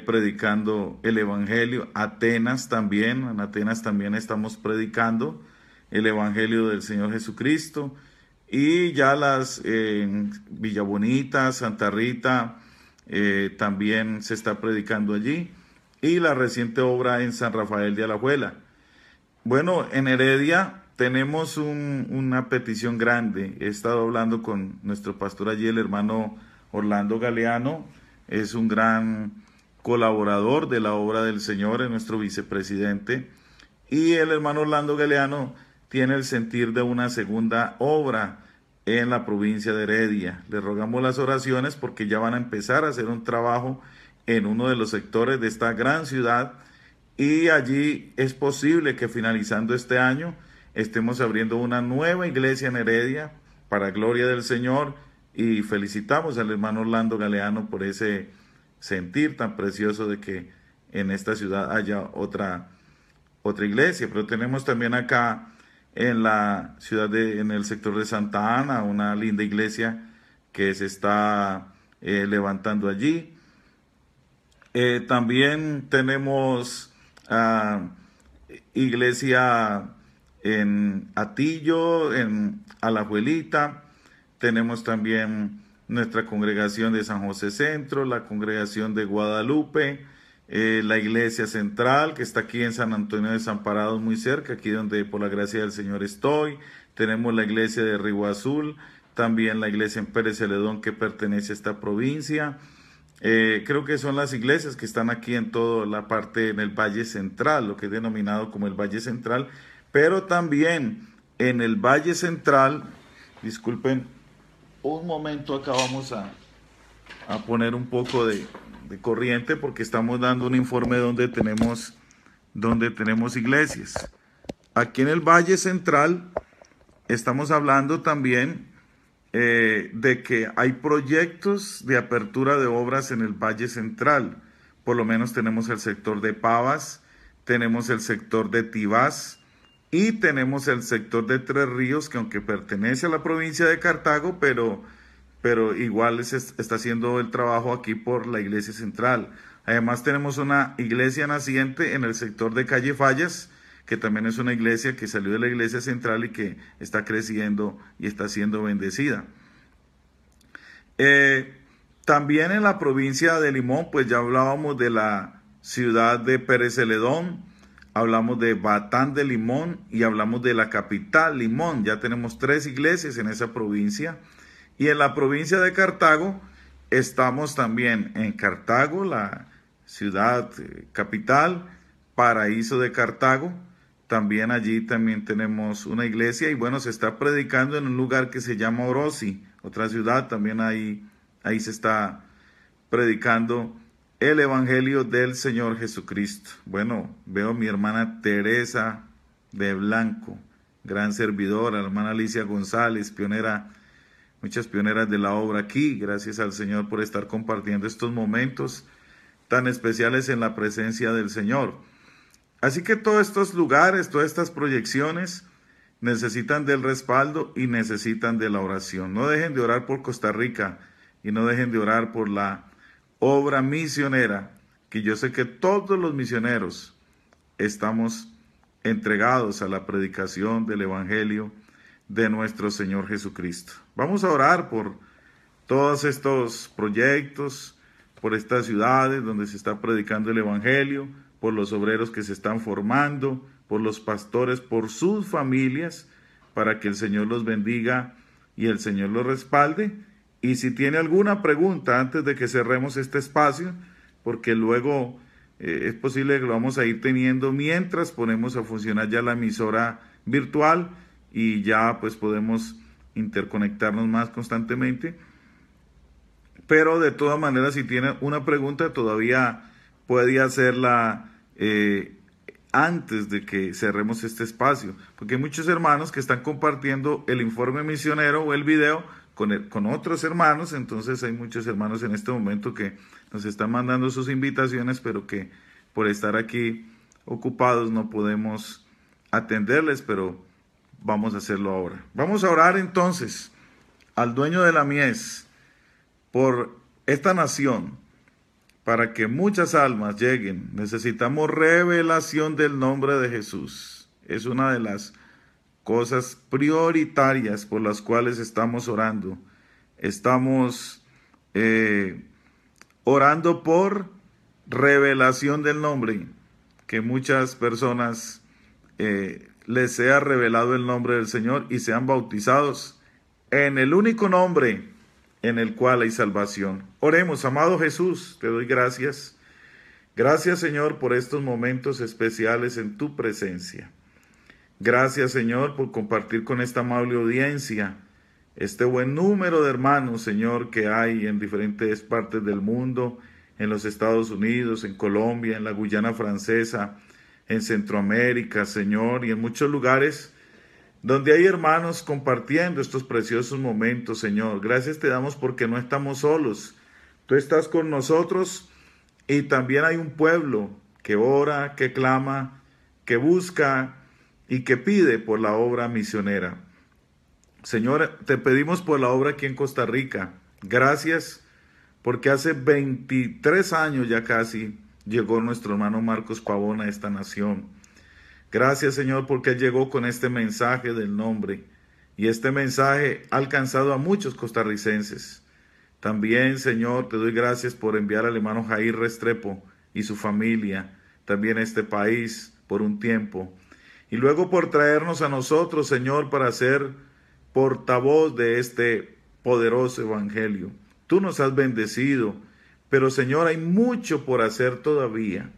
predicando el Evangelio. Atenas también, en Atenas también estamos predicando el Evangelio del Señor Jesucristo. Y ya las bonita Santa Rita, también se está predicando allí y la reciente obra en San Rafael de Alajuela. Bueno, en Heredia tenemos una petición grande. He estado hablando con nuestro pastor allí, el hermano Orlando Galeano. Es un gran colaborador de la obra del Señor, es nuestro vicepresidente. Y el hermano Orlando Galeano tiene el sentir de una segunda obra en la provincia de Heredia. Le rogamos las oraciones porque ya van a empezar a hacer un trabajo en uno de los sectores de esta gran ciudad y allí es posible que finalizando este año estemos abriendo una nueva iglesia en Heredia para gloria del Señor y felicitamos al hermano Orlando Galeano por ese sentir tan precioso de que en esta ciudad haya otra, otra iglesia. Pero tenemos también acá en la ciudad de, en el sector de Santa Ana, una linda iglesia que se está eh, levantando allí. Eh, también tenemos iglesia en Atillo, en Alajuelita. Tenemos también nuestra congregación de San José Centro, la congregación de Guadalupe, eh, la iglesia central que está aquí en San Antonio de Parado, muy cerca, aquí donde por la gracia del Señor estoy. Tenemos la iglesia de Río Azul, también la iglesia en Pérez Celedón que pertenece a esta provincia. Eh, creo que son las iglesias que están aquí en toda la parte, en el Valle Central, lo que es denominado como el Valle Central, pero también en el Valle Central, disculpen, un momento acá vamos a, poner un poco de, corriente porque estamos dando un informe donde tenemos, donde tenemos iglesias. Aquí en el Valle Central estamos hablando también eh, de que hay proyectos de apertura de obras en el Valle Central. Por lo menos tenemos el sector de Pavas, tenemos el sector de Tibás y tenemos el sector de Tres Ríos, que aunque pertenece a la provincia de Cartago, pero, pero igual está haciendo el trabajo aquí por la Iglesia Central. Además tenemos una iglesia naciente en el sector de Calle Fallas, que también es una iglesia que salió de la iglesia central y que está creciendo y está siendo bendecida. Eh, también en la provincia de Limón, pues ya hablábamos de la ciudad de Pérez Celedón, hablamos de Batán de Limón y hablamos de la capital Limón. Ya tenemos tres iglesias en esa provincia. Y en la provincia de Cartago estamos también en Cartago, la ciudad eh, capital, paraíso de Cartago. También allí también tenemos una iglesia y bueno, se está predicando en un lugar que se llama Orosi, otra ciudad, también ahí, ahí se está predicando el Evangelio del Señor Jesucristo. Bueno, veo a mi hermana Teresa de Blanco, gran servidora, hermana Alicia González, pionera, muchas pioneras de la obra aquí. Gracias al Señor por estar compartiendo estos momentos tan especiales en la presencia del Señor. Así que todos estos lugares, todas estas proyecciones necesitan del respaldo y necesitan de la oración. No dejen de orar por Costa Rica y no dejen de orar por la obra misionera, que yo sé que todos los misioneros estamos entregados a la predicación del Evangelio de nuestro Señor Jesucristo. Vamos a orar por todos estos proyectos, por estas ciudades donde se está predicando el Evangelio, por los obreros que se están formando, por los pastores, por sus familias, para que el Señor los bendiga y el Señor los respalde. Y si tiene alguna pregunta antes de que cerremos este espacio, porque luego eh, es posible que lo vamos a ir teniendo mientras ponemos a funcionar ya la emisora virtual y ya pues podemos interconectarnos más constantemente. Pero de todas maneras, si tiene una pregunta, todavía puede hacerla eh, antes de que cerremos este espacio, porque hay muchos hermanos que están compartiendo el informe misionero o el video con, con otros hermanos, entonces hay muchos hermanos en este momento que nos están mandando sus invitaciones, pero que por estar aquí ocupados no podemos atenderles, pero vamos a hacerlo ahora. Vamos a orar entonces al dueño de la mies por esta nación, para que muchas almas lleguen, necesitamos revelación del nombre de Jesús. Es una de las cosas prioritarias por las cuales estamos orando. Estamos eh, orando por revelación del nombre, que muchas personas eh, les sea revelado el nombre del Señor y sean bautizados en el único nombre en el cual hay salvación. Oremos, amado Jesús, te doy gracias. Gracias Señor por estos momentos especiales en tu presencia. Gracias Señor por compartir con esta amable audiencia este buen número de hermanos Señor que hay en diferentes partes del mundo, en los Estados Unidos, en Colombia, en la Guyana francesa, en Centroamérica Señor y en muchos lugares donde hay hermanos compartiendo estos preciosos momentos, Señor. Gracias te damos porque no estamos solos. Tú estás con nosotros y también hay un pueblo que ora, que clama, que busca y que pide por la obra misionera. Señor, te pedimos por la obra aquí en Costa Rica. Gracias porque hace 23 años ya casi llegó nuestro hermano Marcos Pavón a esta nación Gracias Señor porque llegó con este mensaje del nombre y este mensaje ha alcanzado a muchos costarricenses. También Señor te doy gracias por enviar al hermano Jair Restrepo y su familia también a este país por un tiempo. Y luego por traernos a nosotros Señor para ser portavoz de este poderoso evangelio. Tú nos has bendecido, pero Señor hay mucho por hacer todavía.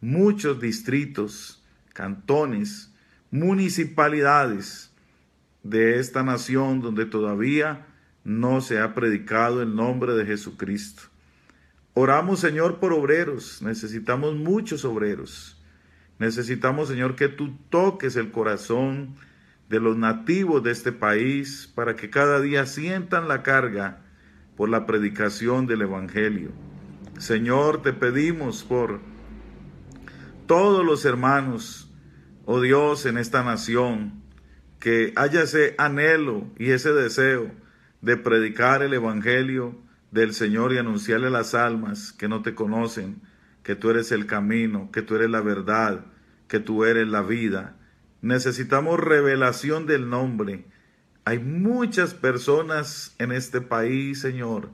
Muchos distritos, cantones, municipalidades de esta nación donde todavía no se ha predicado el nombre de Jesucristo. Oramos, Señor, por obreros. Necesitamos muchos obreros. Necesitamos, Señor, que tú toques el corazón de los nativos de este país para que cada día sientan la carga por la predicación del Evangelio. Señor, te pedimos por todos los hermanos, oh Dios, en esta nación, que haya ese anhelo y ese deseo de predicar el Evangelio del Señor y anunciarle a las almas que no te conocen, que tú eres el camino, que tú eres la verdad, que tú eres la vida. Necesitamos revelación del nombre. Hay muchas personas en este país, Señor,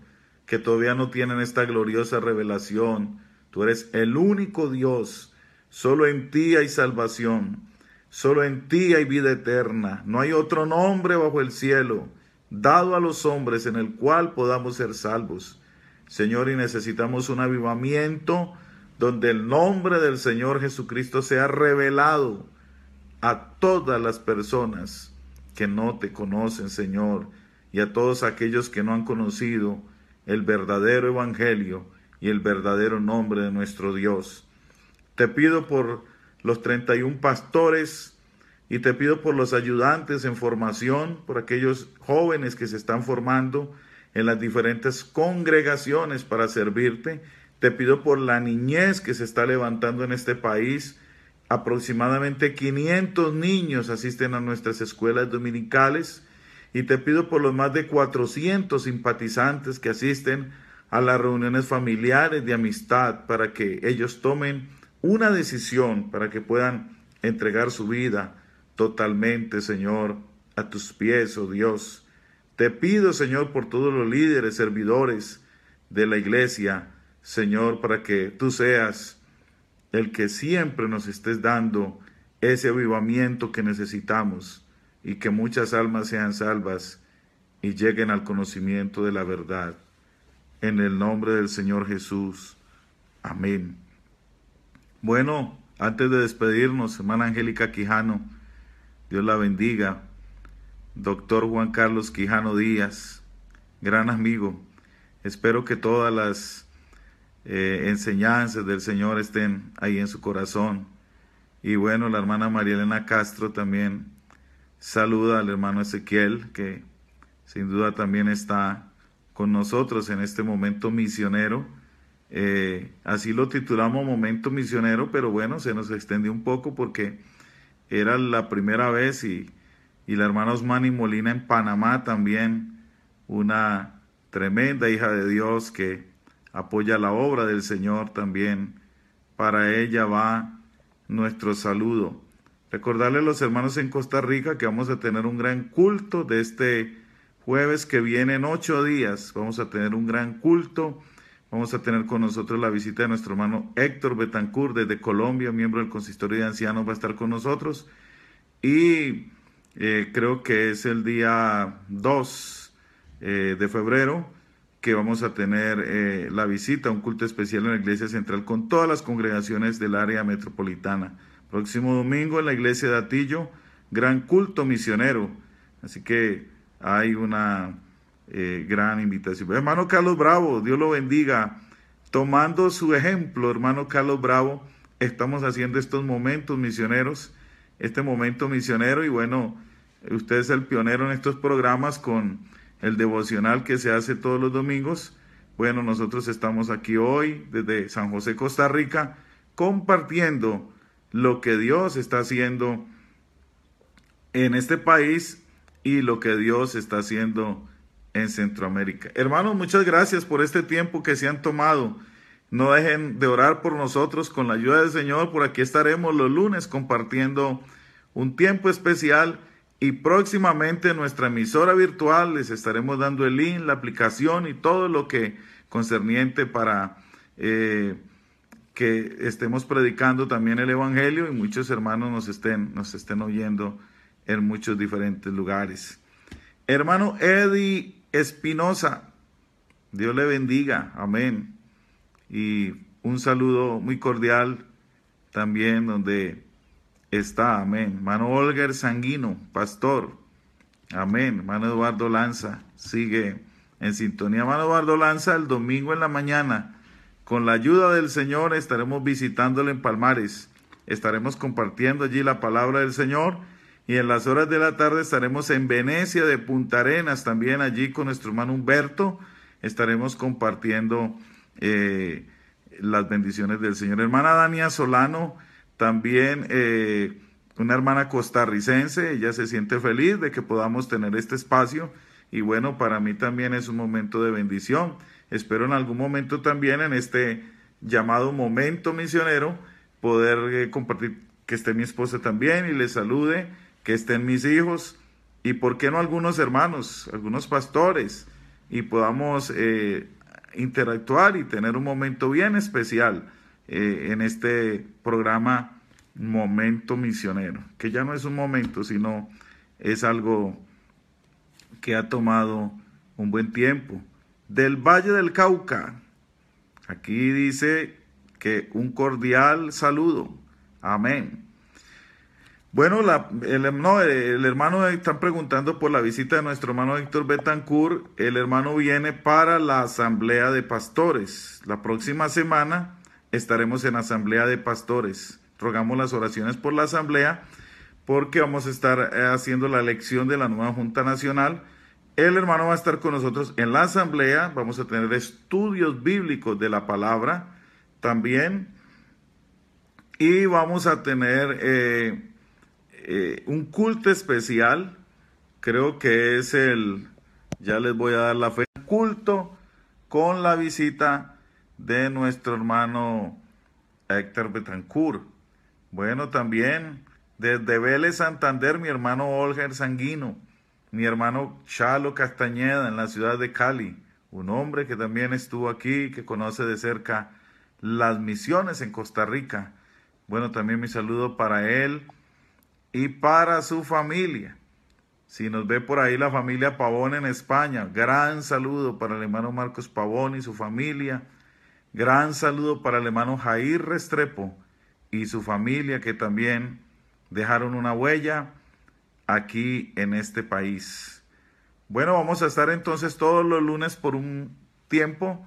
que todavía no tienen esta gloriosa revelación. Tú eres el único Dios Solo en ti hay salvación. Solo en ti hay vida eterna. No hay otro nombre bajo el cielo dado a los hombres en el cual podamos ser salvos. Señor, y necesitamos un avivamiento donde el nombre del Señor Jesucristo sea revelado a todas las personas que no te conocen, Señor, y a todos aquellos que no han conocido el verdadero Evangelio y el verdadero nombre de nuestro Dios. Te pido por los 31 pastores y te pido por los ayudantes en formación, por aquellos jóvenes que se están formando en las diferentes congregaciones para servirte. Te pido por la niñez que se está levantando en este país. Aproximadamente 500 niños asisten a nuestras escuelas dominicales y te pido por los más de 400 simpatizantes que asisten a las reuniones familiares de amistad para que ellos tomen una decisión para que puedan entregar su vida totalmente, Señor, a tus pies, oh Dios. Te pido, Señor, por todos los líderes, servidores de la iglesia, Señor, para que tú seas el que siempre nos estés dando ese avivamiento que necesitamos y que muchas almas sean salvas y lleguen al conocimiento de la verdad. En el nombre del Señor Jesús. Amén. Bueno, antes de despedirnos, hermana Angélica Quijano, Dios la bendiga. Doctor Juan Carlos Quijano Díaz, gran amigo. Espero que todas las eh, enseñanzas del Señor estén ahí en su corazón. Y bueno, la hermana María Elena Castro también saluda al hermano Ezequiel, que sin duda también está con nosotros en este momento misionero eh, así lo titulamos Momento Misionero, pero bueno, se nos extendió un poco porque era la primera vez y, y la hermana Osmani Molina en Panamá también, una tremenda hija de Dios que apoya la obra del Señor también. Para ella va nuestro saludo. Recordarle a los hermanos en Costa Rica que vamos a tener un gran culto de este jueves que viene en ocho días. Vamos a tener un gran culto Vamos a tener con nosotros la visita de nuestro hermano Héctor Betancur desde Colombia, miembro del consistorio de ancianos, va a estar con nosotros. Y eh, creo que es el día 2 eh, de febrero que vamos a tener eh, la visita, un culto especial en la iglesia central con todas las congregaciones del área metropolitana. Próximo domingo en la iglesia de Atillo, gran culto misionero. Así que hay una eh, gran invitación. Hermano Carlos Bravo, Dios lo bendiga. Tomando su ejemplo, hermano Carlos Bravo, estamos haciendo estos momentos misioneros, este momento misionero y bueno, usted es el pionero en estos programas con el devocional que se hace todos los domingos. Bueno, nosotros estamos aquí hoy desde San José, Costa Rica, compartiendo lo que Dios está haciendo en este país y lo que Dios está haciendo en Centroamérica. Hermanos, muchas gracias por este tiempo que se han tomado. No dejen de orar por nosotros con la ayuda del Señor. Por aquí estaremos los lunes compartiendo un tiempo especial y próximamente en nuestra emisora virtual les estaremos dando el link, la aplicación y todo lo que concerniente para eh, que estemos predicando también el Evangelio y muchos hermanos nos estén, nos estén oyendo en muchos diferentes lugares. Hermano Eddie Espinosa. Dios le bendiga, amén. Y un saludo muy cordial también donde está, amén. Mano Olger Sanguino, pastor, amén. Mano Eduardo Lanza, sigue en sintonía. Mano Eduardo Lanza, el domingo en la mañana. Con la ayuda del Señor estaremos visitándole en Palmares. Estaremos compartiendo allí la palabra del Señor y en las horas de la tarde estaremos en Venecia de Punta Arenas, también allí con nuestro hermano Humberto. Estaremos compartiendo eh, las bendiciones del Señor. Hermana Dania Solano, también eh, una hermana costarricense, ella se siente feliz de que podamos tener este espacio. Y bueno, para mí también es un momento de bendición. Espero en algún momento también en este llamado momento misionero poder eh, compartir que esté mi esposa también y le salude que estén mis hijos y por qué no algunos hermanos, algunos pastores y podamos eh, interactuar y tener un momento bien especial eh, en este programa Momento Misionero, que ya no es un momento, sino es algo que ha tomado un buen tiempo. Del Valle del Cauca, aquí dice que un cordial saludo. Amén. Bueno, el, hermano, eh, están preguntando por la visita de nuestro hermano Víctor Betancourt. El hermano viene para la Asamblea de Pastores. La próxima semana estaremos en Asamblea de Pastores. Rogamos las oraciones por la Asamblea porque vamos a estar eh, haciendo la elección de la nueva Junta Nacional. El hermano va a estar con nosotros en la Asamblea. Vamos a tener estudios bíblicos de la palabra también. Y vamos a tener... Eh, eh, un culto especial, creo que es el, ya les voy a dar la fe, culto con la visita de nuestro hermano Héctor Betancourt. Bueno, también desde Vélez Santander, mi hermano Olger Sanguino, mi hermano Chalo Castañeda en la ciudad de Cali, un hombre que también estuvo aquí, que conoce de cerca las misiones en Costa Rica. Bueno, también mi saludo para él y para su familia. Si nos ve por ahí la familia Pavón en España, gran saludo para el hermano Marcos Pavón y su familia. Gran saludo para el hermano Jair Restrepo y su familia que también dejaron una huella aquí en este país. Bueno, vamos a estar entonces todos los lunes por un tiempo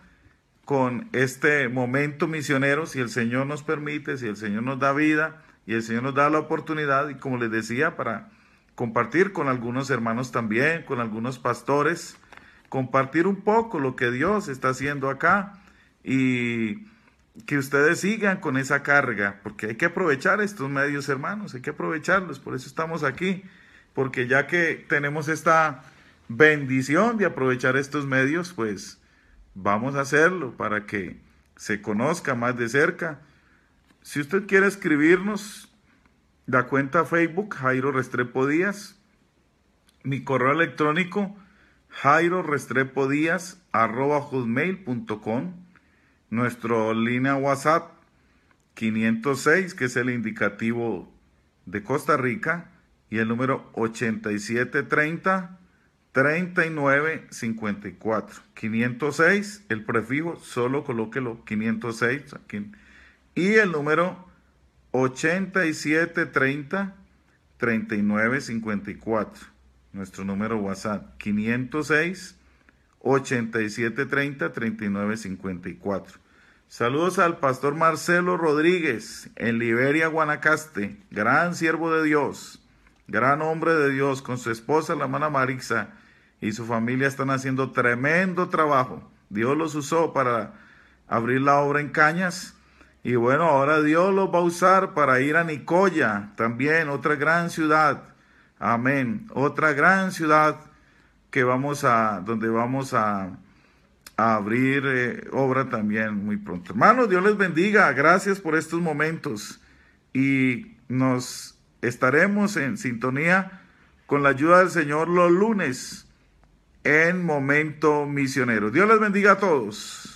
con este momento misionero, si el Señor nos permite, si el Señor nos da vida y el Señor nos da la oportunidad, y como les decía, para compartir con algunos hermanos también, con algunos pastores, compartir un poco lo que Dios está haciendo acá y que ustedes sigan con esa carga, porque hay que aprovechar estos medios, hermanos, hay que aprovecharlos, por eso estamos aquí, porque ya que tenemos esta bendición de aprovechar estos medios, pues vamos a hacerlo para que se conozca más de cerca si usted quiere escribirnos, la cuenta Facebook Jairo Restrepo Díaz, mi correo electrónico Jairo Restrepo Díaz arroba nuestro línea WhatsApp 506, que es el indicativo de Costa Rica, y el número 8730 3954. 506, el prefijo, solo colóquelo 506. Aquí y el número 8730 3954. Nuestro número WhatsApp 506 8730 3954. Saludos al pastor Marcelo Rodríguez en Liberia, Guanacaste, gran siervo de Dios, gran hombre de Dios, con su esposa, la hermana Marixa, y su familia están haciendo tremendo trabajo. Dios los usó para abrir la obra en Cañas y bueno, ahora Dios los va a usar para ir a Nicoya, también otra gran ciudad. Amén. Otra gran ciudad que vamos a, donde vamos a, abrir eh, obra también muy pronto. Hermanos, Dios les bendiga. Gracias por estos momentos. Y nos estaremos en sintonía con la ayuda del Señor los lunes en Momento Misionero. Dios les bendiga a todos.